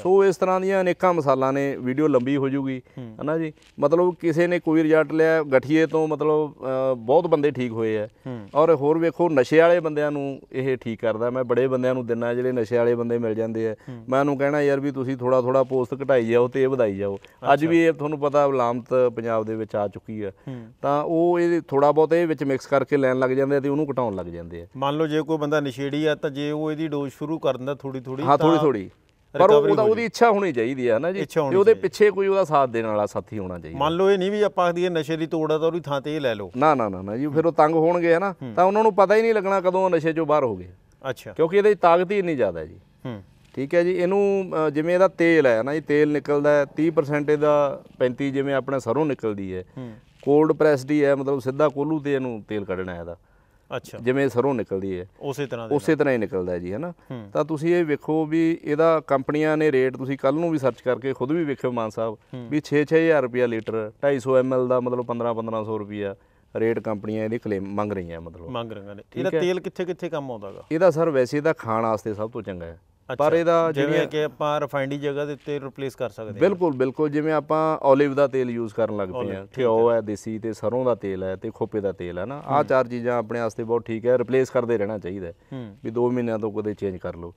ਸੋ ਇਸ ਤਰ੍ਹਾਂ ਦੀਆਂ ਅਨੇਕਾਂ ਮਸਾਲਾਂ ਨੇ ਵੀਡੀਓ ਲੰਬੀ ਹੋ ਜੂਗੀ ਹਨਾ ਜੀ ਮਤਲਬ ਕਿਸੇ ਨੇ ਕੋਈ ਰਿਜ਼ਲਟ ਲਿਆ ਗਠੀਏ ਤੋਂ ਮਤਲਬ ਬਹੁਤ ਬੰਦੇ ਠੀਕ ਹੋਏ ਆ ਔਰ ਹੋਰ ਵੇਖੋ ਨਸ਼ੇ ਵਾਲੇ ਬੰਦਿਆਂ ਨੂੰ ਇਹ ਠੀਕ ਕਰਦਾ ਮੈਂ ਬੜੇ ਬੰਦਿਆਂ ਨੂੰ ਦਿਨਾਂ ਜਿਹੜੇ ਨਸ਼ੇ ਵਾਲੇ ਬੰਦੇ ਮਿਲ ਜਾਂਦੇ ਆ ਮੈਂ ਉਹਨੂੰ ਕਹਿਣਾ ਯਾਰ ਵੀ ਤੁਸੀਂ ਥੋੜਾ ਥੋੜਾ ਪੋਸਟ ਘਟਾਈ ਜਾਓ ਤੇ ਇਹ ਵਧਾਈ ਜਾਓ ਅੱਜ ਵੀ ਇਹ ਤੁਹਾਨੂੰ ਪਤਾ ਬਲਾਮਤ ਪੰਜਾਬ ਦੇ ਵਿੱਚ ਆ ਚੁੱਕੀ ਆ ਤਾਂ ਉਹ ਇਹ ਥੋੜਾ ਬਹੁਤ ਇਹ ਵਿੱਚ ਮਿਕਸ ਕਰਕੇ ਲੈਣ ਲੱਗ ਜਾਂਦੇ ਤੇ ਉਹਨੂੰ ਘਟਾਉਣ ਲੱਗ ਜਾਂਦੇ ਆ ਮੰਨ ਲਓ ਜੇ ਕੋਈ ਬੰਦਾ ਨਸ਼ੇੜੀ ਆ ਤਾਂ ਜੇ ਉਹ ਇਹਦੀ ਡੋਜ਼ ਸ਼ੁਰੂ ਕਰ ਦਿੰਦਾ ਥੋੜੀ ਥੋੜੀ ਹਾਂ ਥੋੜੀ ਥੋੜੀ ਪਰ ਉਹਦਾ ਉਹਦੀ ਇੱਛਾ ਹੋਣੀ ਚਾਹੀਦੀ ਹੈ ਨਾ ਜੀ ਤੇ ਉਹਦੇ ਪਿੱਛੇ ਕੋਈ ਉਹਦਾ ਸਾਥ ਦੇਣ ਵਾਲਾ ਸਾਥੀ ਹੋਣਾ ਚਾਹੀਦਾ ਮੰਨ ਲਓ ਇਹ ਨਹੀਂ ਵੀ ਆਪਾਂ ਆਖਦੀ ਨਸ਼ੇ ਦੀ ਤੋੜਾ ਤਾਂ ਉਹਦੀ ਥਾਂ ਤੇ ਇਹ ਲੈ ਲਓ ਨਾ ਨਾ ਨਾ ਜੀ ਫਿਰ ਉਹ ਤੰਗ ਹੋਣਗੇ ਹਨਾ ਤਾਂ ਉਹਨਾਂ ਨੂੰ ਪਤਾ ਹੀ ਨਹੀਂ ਲੱਗਣਾ ਕਦੋਂ ਨਸ਼ੇ ਚੋਂ ਬਾਹਰ ਹੋ ਗਏ ਅੱਛਾ ਕਿਉਂਕਿ ਇਹਦੇ ਤਾਕਤ ਹੀ ਇੰਨੀ ਜ਼ਿਆਦਾ ਜੀ ਹੂੰ ਠੀਕ ਹੈ ਜੀ ਇਹਨੂੰ ਜਿਵੇਂ ਇਹਦਾ ਤੇਲ ਹੈ ਨਾ ਜੀ ਤੇਲ ਨਿਕਲਦਾ ਹੈ 30% ਇਹਦਾ 35 ਜਿਵੇਂ ਆਪਣੇ ਸਰੋਂ ਨਿਕਲਦੀ ਹੈ ਕੋਲਡ ਪ੍ਰੈਸਡ ਹੀ ਹੈ ਮਤਲਬ ਸਿੱਧਾ ਕੋਲੂ ਤੇ ਇਹਨੂੰ ਤੇਲ ਕੱਢਣਾ ਹੈ ਇਹਦਾ ਅੱਛਾ ਜਿਵੇਂ ਸਰੋਂ ਨਿਕਲਦੀ ਹੈ ਉਸੇ ਤਰ੍ਹਾਂ ਦੇ ਉਸੇ ਤਰ੍ਹਾਂ ਹੀ ਨਿਕਲਦਾ ਜੀ ਹੈਨਾ ਤਾਂ ਤੁਸੀਂ ਇਹ ਵੇਖੋ ਵੀ ਇਹਦਾ ਕੰਪਨੀਆਂ ਨੇ ਰੇਟ ਤੁਸੀਂ ਕੱਲ ਨੂੰ ਵੀ ਸਰਚ ਕਰਕੇ ਖੁਦ ਵੀ ਵੇਖਿਓ ਮਾਨ ਸਾਹਿਬ ਵੀ 6-6000 ਰੁਪਿਆ ਲੀਟਰ 250 ਐਮਐਲ ਦਾ ਮਤਲਬ 15-1500 ਰੁਪਿਆ ਰੇਟ ਕੰਪਨੀਆਂ ਇਹਦੇ ਕਲੇਮ ਮੰਗ ਰਹੀਆਂ ਮਤਲਬ ਮੰਗ ਰਹੀਆਂ ਨੇ ਇਹਦਾ ਤੇਲ ਕਿੱਥੇ ਕਿੱਥੇ ਕੰਮ ਆਉਂਦਾਗਾ ਇਹਦਾ ਸਰ ਵੈਸੇ ਇਹਦਾ ਖਾਣ ਵਾਸਤੇ ਸਭ ਤੋਂ ਚੰਗਾ ਹੈ ਪਰ ਇਹਦਾ ਜਿਵੇਂ ਕਿ ਆਪਾਂ ਰਫਾਈਂਡੀ ਜਗ੍ਹਾ ਦੇ ਉੱਤੇ ਰਿਪਲੇਸ ਕਰ ਸਕਦੇ ਹਾਂ ਬਿਲਕੁਲ ਬਿਲਕੁਲ ਜਿਵੇਂ ਆਪਾਂ ਓਲਿਵ ਦਾ ਤੇਲ ਯੂਜ਼ ਕਰਨ ਲੱਗ ਪਏ ਆ ਘਿਓ ਹੈ ਦੇਸੀ ਤੇ ਸਰੋਂ ਦਾ ਤੇਲ ਹੈ ਤੇ ਖੋਪੇ ਦਾ ਤੇਲ ਹੈ ਨਾ ਆਹ ਚਾਰ ਚੀਜ਼ਾਂ ਆਪਣੇ ਵਾਸਤੇ ਬਹੁਤ ਠੀਕ ਹੈ ਰਿਪਲੇਸ ਕਰਦੇ ਰਹਿਣਾ ਚਾਹੀਦਾ ਵੀ 2 ਮਹੀਨਿਆਂ ਤੋਂ ਕਦੇ ਚੇਂਜ ਕਰ ਲਓ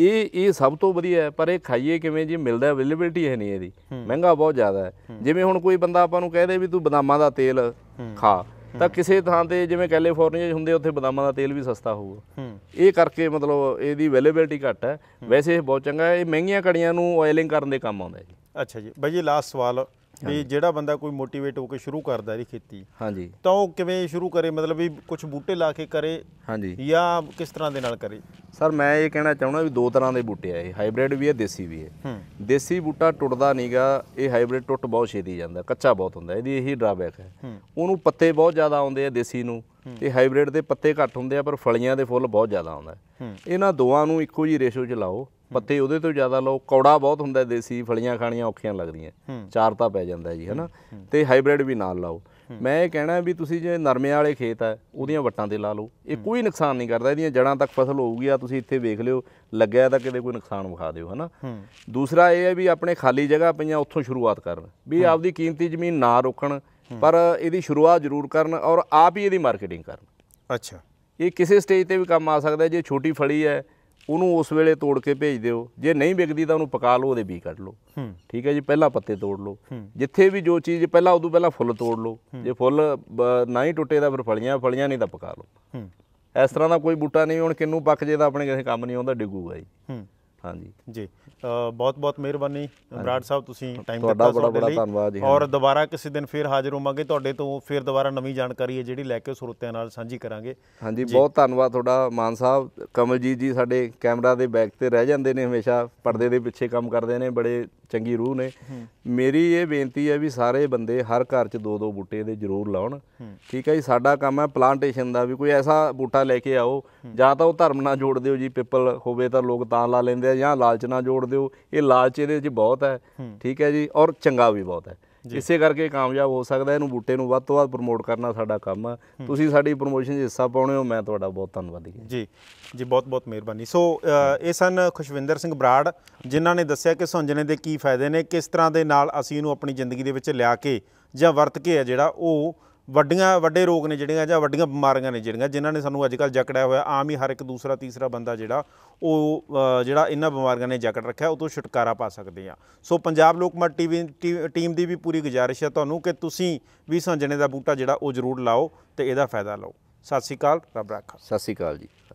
ਇਹ ਇਹ ਸਭ ਤੋਂ ਵਧੀਆ ਹੈ ਪਰ ਇਹ ਖਾਈਏ ਕਿਵੇਂ ਜੀ ਮਿਲਦਾ ਅਵੇਲੇਬਿਲਟੀ ਹੈ ਨਹੀਂ ਇਹਦੀ ਮਹਿੰਗਾ ਬਹੁਤ ਜ਼ਿਆਦਾ ਹੈ ਜਿਵੇਂ ਹੁਣ ਕੋਈ ਬੰਦਾ ਆਪਾਂ ਨੂੰ ਕਹਦੇ ਵੀ ਤੂੰ ਬਦਾਮਾਂ ਦਾ ਤੇਲ ਖਾ ਤਾਂ ਕਿਸੇ ਥਾਂ ਤੇ ਜਿਵੇਂ ਕੈਲੀਫੋਰਨੀਆ ਹੁੰਦੇ ਉੱਥੇ ਬਦਾਮਾਂ ਦਾ ਤੇਲ ਵੀ ਸਸਤਾ ਹੋਊਗਾ ਇਹ ਕਰਕੇ ਮਤਲਬ ਇਹਦੀ ਅਵੇਲੇਬਿਲਟੀ ਘੱਟ ਹੈ ਵੈਸੇ ਇਹ ਬਹੁਤ ਚੰਗਾ ਹੈ ਇਹ ਮਹਿੰਗੀਆਂ ਕੜੀਆਂ ਨੂੰ ਆਇਲਿੰਗ ਕਰਨ ਦੇ ਕੰਮ ਆਉਂਦਾ ਜੀ ਅੱਛਾ ਜੀ ਬਾਈ ਜੀ ਲਾਸਟ ਸਵਾਲ ਵੀ ਜਿਹੜਾ ਬੰਦਾ ਕੋਈ ਮੋਟੀਵੇਟ ਹੋ ਕੇ ਸ਼ੁਰੂ ਕਰਦਾ ਇਹ ਖੇਤੀ ਹਾਂਜੀ ਤਾਂ ਉਹ ਕਿਵੇਂ ਸ਼ੁਰੂ ਕਰੇ ਮਤਲਬ ਵੀ ਕੁਝ ਬੂਟੇ ਲਾ ਕੇ ਕਰੇ ਹਾਂਜੀ ਜਾਂ ਕਿਸ ਤਰ੍ਹਾਂ ਦੇ ਨਾਲ ਕਰੇ ਸਰ ਮੈਂ ਇਹ ਕਹਿਣਾ ਚਾਹੁੰਦਾ ਵੀ ਦੋ ਤਰ੍ਹਾਂ ਦੇ ਬੂਟੇ ਆ ਇਹ ਹਾਈਬ੍ਰਿਡ ਵੀ ਹੈ ਦੇਸੀ ਵੀ ਹੈ ਦੇਸੀ ਬੂਟਾ ਟੁੱਟਦਾ ਨਹੀਂਗਾ ਇਹ ਹਾਈਬ੍ਰਿਡ ਟੁੱਟ ਬਹੁਤ ਛੇਤੀ ਜਾਂਦਾ ਕੱਚਾ ਬਹੁਤ ਹੁੰਦਾ ਇਹਦੀ ਇਹੀ ਡਰਾਬੈਕ ਹੈ ਉਹਨੂੰ ਪੱਤੇ ਬਹੁਤ ਜ਼ਿਆਦਾ ਆਉਂਦੇ ਆ ਦੇਸੀ ਨੂੰ ਤੇ ਹਾਈਬ੍ਰਿਡ ਦੇ ਪੱਤੇ ਘੱਟ ਹੁੰਦੇ ਆ ਪਰ ਫਲੀਆਂ ਦੇ ਫੁੱਲ ਬਹੁਤ ਜ਼ਿਆਦਾ ਆਉਂਦਾ ਇਹਨਾਂ ਦੋਵਾਂ ਨੂੰ ਇੱਕੋ ਜੀ ਰੇਸ਼ੋ 'ਚ ਲਾਓ ਪੱਤੇ ਉਹਦੇ ਤੋਂ ਜ਼ਿਆਦਾ ਲਓ ਕੌੜਾ ਬਹੁਤ ਹੁੰਦਾ ਦੇਸੀ ਫਲੀਆਂ ਖਾਣੀਆਂ ਔਖੀਆਂ ਲੱਗਦੀਆਂ ਚਾਰ ਤਾਂ ਪੈ ਜਾਂਦਾ ਜੀ ਹਨਾ ਤੇ ਹਾਈਬ੍ਰਿਡ ਵੀ ਨਾਲ ਲਾਓ ਮੈਂ ਇਹ ਕਹਿਣਾ ਵੀ ਤੁਸੀਂ ਜੇ ਨਰਮੇ ਵਾਲੇ ਖੇਤ ਆ ਉਹਦੀਆਂ ਵੱਟਾਂ ਤੇ ਲਾ ਲਓ ਇਹ ਕੋਈ ਨੁਕਸਾਨ ਨਹੀਂ ਕਰਦਾ ਇਹਦੀਆਂ ਜੜਾਂ ਤੱਕ ਫਸਲ ਹੋਊਗੀ ਆ ਤੁਸੀਂ ਇੱਥੇ ਵੇਖ ਲਿਓ ਲੱਗਿਆ ਤਾਂ ਕਿਤੇ ਕੋਈ ਨੁਕਸਾਨ ਵਿਖਾ ਦਿਓ ਹਨਾ ਦੂਸਰਾ ਇਹ ਹੈ ਵੀ ਆਪਣੇ ਖਾਲੀ ਜਗ੍ਹਾ ਪਈਆਂ ਉੱਥੋਂ ਸ਼ੁਰੂਆਤ ਕਰਨ ਵੀ ਆਪਦੀ ਕੀਮਤੀ ਜ਼ਮੀਨ ਨਾ ਰੋਕਣ ਪਰ ਇਹਦੀ ਸ਼ੁਰੂਆਤ ਜ਼ਰੂਰ ਕਰਨ ਔਰ ਆਪ ਹੀ ਇਹਦੀ ਮਾਰਕੀਟਿੰਗ ਕਰਨ ਅੱਛਾ ਇਹ ਕਿਸੇ ਸਟੇਜ ਤੇ ਵੀ ਕੰਮ ਆ ਸਕਦਾ ਜੇ ਛੋਟੀ ਫਲੀ ਹੈ ਉਹਨੂੰ ਉਸ ਵੇਲੇ ਤੋੜ ਕੇ ਭੇਜ ਦਿਓ ਜੇ ਨਹੀਂ ਵਿਕਦੀ ਤਾਂ ਉਹਨੂੰ ਪਕਾ ਲਓ ਉਹਦੇ ਬੀ ਕੱਢ ਲਓ ਠੀਕ ਹੈ ਜੀ ਪਹਿਲਾਂ ਪੱਤੇ ਤੋੜ ਲਓ ਜਿੱਥੇ ਵੀ ਜੋ ਚੀਜ਼ ਪਹਿਲਾਂ ਉਦੋਂ ਪਹਿਲਾਂ ਫੁੱਲ ਤੋੜ ਲਓ ਜੇ ਫੁੱਲ ਨਾ ਹੀ ਟੁੱਟੇ ਤਾਂ ਫਿਰ ਫਲੀਆਂ ਫਲੀਆਂ ਨਹੀਂ ਤਾਂ ਪਕਾ ਲਓ ਇਸ ਤਰ੍ਹਾਂ ਦਾ ਕੋਈ ਬੂਟਾ ਨਹੀਂ ਹੁਣ ਕਿੰਨੂ ਪੱਕ ਜੇ ਤਾਂ ਆਪਣੇ ਕਿਸੇ ਕੰਮ ਨਹੀਂ ਆਉਂਦਾ ਡਿੱਗੂਗਾ ਜੀ ਹਾਂਜੀ ਜੀ ਬਹੁਤ ਬਹੁਤ ਮਿਹਰਬਾਨੀ ਬਰਾੜ ਸਾਹਿਬ ਤੁਸੀਂ ਟਾਈਮ ਦਿੱਤਾ ਤੁਹਾਡਾ ਬੜਾ ਬੜਾ ਧੰਨਵਾਦ ਜੀ ਔਰ ਦੁਬਾਰਾ ਕਿਸੇ ਦਿਨ ਫੇਰ ਹਾਜ਼ਰ ਹੋਵਾਂਗੇ ਤੁਹਾਡੇ ਤੋਂ ਫੇਰ ਦੁਬਾਰਾ ਨਵੀਂ ਜਾਣਕਾਰੀ ਹੈ ਜਿਹੜੀ ਲੈ ਕੇ ਸਰੋਤਿਆਂ ਨਾਲ ਸਾਂਝੀ ਕਰਾਂਗੇ ਹਾਂਜੀ ਬਹੁਤ ਧੰਨਵਾਦ ਤੁਹਾਡਾ ਮਾਨ ਸਾਹਿਬ ਕਮਲਜੀਤ ਜੀ ਸਾਡੇ ਕੈਮਰਾ ਦੇ ਬੈਕ ਤੇ ਰਹਿ ਜਾਂਦੇ ਨੇ ਹਮੇਸ਼ਾ ਪਰਦੇ ਦੇ ਪਿੱਛੇ ਕੰਮ ਕਰਦੇ ਨੇ ਬੜੇ ਚੰਗੀ ਰੂਹ ਨੇ ਮੇਰੀ ਇਹ ਬੇਨਤੀ ਹੈ ਵੀ ਸਾਰੇ ਬੰਦੇ ਹਰ ਘਰ 'ਚ ਦੋ ਦੋ ਬੂਟੇ ਦੇ ਜ਼ਰੂਰ ਲਾਉਣ ਠੀਕ ਹੈ ਜੀ ਸਾਡਾ ਕੰਮ ਹੈ ਪਲਾਂਟੇਸ਼ਨ ਦਾ ਵੀ ਕੋਈ ਐਸਾ ਬੂਟਾ ਲੈ ਕੇ ਆਓ ਜਾਂ ਤਾਂ ਉਹ ਧਰਮ ਨਾਲ ਜੋੜ ਦਿਓ ਜੀ ਪਿੱਪਲ ਹੋਵੇ ਤਾਂ ਲੋਕ ਤਾਂ ਲਾ ਲੈਂਦੇ ਆ ਜਾਂ ਲਾਲਚ ਨਾਲ ਜੋੜ ਦਿਓ ਇਹ ਲਾਲਚ ਇਹਦੇ 'ਚ ਬਹੁਤ ਹੈ ਠੀਕ ਹੈ ਜੀ ਔਰ ਚੰਗਾ ਵੀ ਬਹੁਤ ਹੈ ਇਸੇ ਕਰਕੇ ਕਾਮਯਾਬ ਹੋ ਸਕਦਾ ਇਹਨੂੰ ਬੂਟੇ ਨੂੰ ਵੱਧ ਤੋਂ ਵੱਧ ਪ੍ਰਮੋਟ ਕਰਨਾ ਸਾਡਾ ਕੰਮ ਆ ਤੁਸੀਂ ਸਾਡੀ ਪ੍ਰੋਮੋਸ਼ਨ 'ਚ ਹਿੱਸਾ ਪਾਉਣੇ ਹੋ ਮੈਂ ਤੁਹਾਡਾ ਬਹੁਤ ਧੰਨਵਾਦੀ ਹਾਂ ਜੀ ਜੀ ਬਹੁਤ ਬਹੁਤ ਮਿਹਰਬਾਨੀ ਸੋ ਇਹ ਸਨ ਖੁਸ਼ਵਿੰਦਰ ਸਿੰਘ ਬਰਾੜ ਜਿਨ੍ਹਾਂ ਨੇ ਦੱਸਿਆ ਕਿ ਸੁੰਜਣੇ ਦੇ ਕੀ ਫਾਇਦੇ ਨੇ ਕਿਸ ਤਰ੍ਹਾਂ ਦੇ ਨਾਲ ਅਸੀਂ ਇਹਨੂੰ ਆਪਣੀ ਜ਼ਿੰਦਗੀ ਦੇ ਵਿੱਚ ਲਿਆ ਕੇ ਜਾਂ ਵਰਤ ਕੇ ਆ ਜਿਹੜਾ ਉਹ ਵੱਡੀਆਂ ਵੱਡੇ ਰੋਗ ਨੇ ਜਿਹੜੀਆਂ ਜਾਂ ਵੱਡੀਆਂ ਬਿਮਾਰੀਆਂ ਨੇ ਜਿਹੜੀਆਂ ਜਿਨ੍ਹਾਂ ਨੇ ਸਾਨੂੰ ਅੱਜ ਜਕੜਿਆ ਹੋਇਆ ਆਮ ਹੀ ਹਰ ਇੱਕ ਦੂਸਰਾ ਤੀਸਰਾ ਬੰਦਾ ਜਿਹੜਾ ਉਹ ਜਿਹੜਾ ਇਹਨਾਂ ਬਿਮਾਰੀਆਂ ਨੇ ਜਕੜ ਰੱਖਿਆ ਉਹ ਤੋਂ ਛੁਟਕਾਰਾ ਪਾ ਸਕਦੇ ਆ so Punjab Lokmat TV team ਦੀ ਵੀ ਪੂਰੀ ਗੁਜ਼ਾਰਿਸ਼ ਹੈ ਤੁਹਾਨੂੰ ਕਿ ਤੁਸੀਂ ਵੀ ਸੰਜਣੇ ਦਾ ਬੂਟਾ ਜਿਹੜਾ ਉਹ ਜ਼ਰੂਰ ਲਾਓ ਤੇ ਇਹਦਾ ਫਾਇਦਾ ਲਓ ਸਤਿ ਸ੍ਰੀ ਅਕਾਲ ਰੱਬ ਰੱਖਾ ਸਤਿ ਸ੍ਰੀ ਅਕਾਲ ਜੀ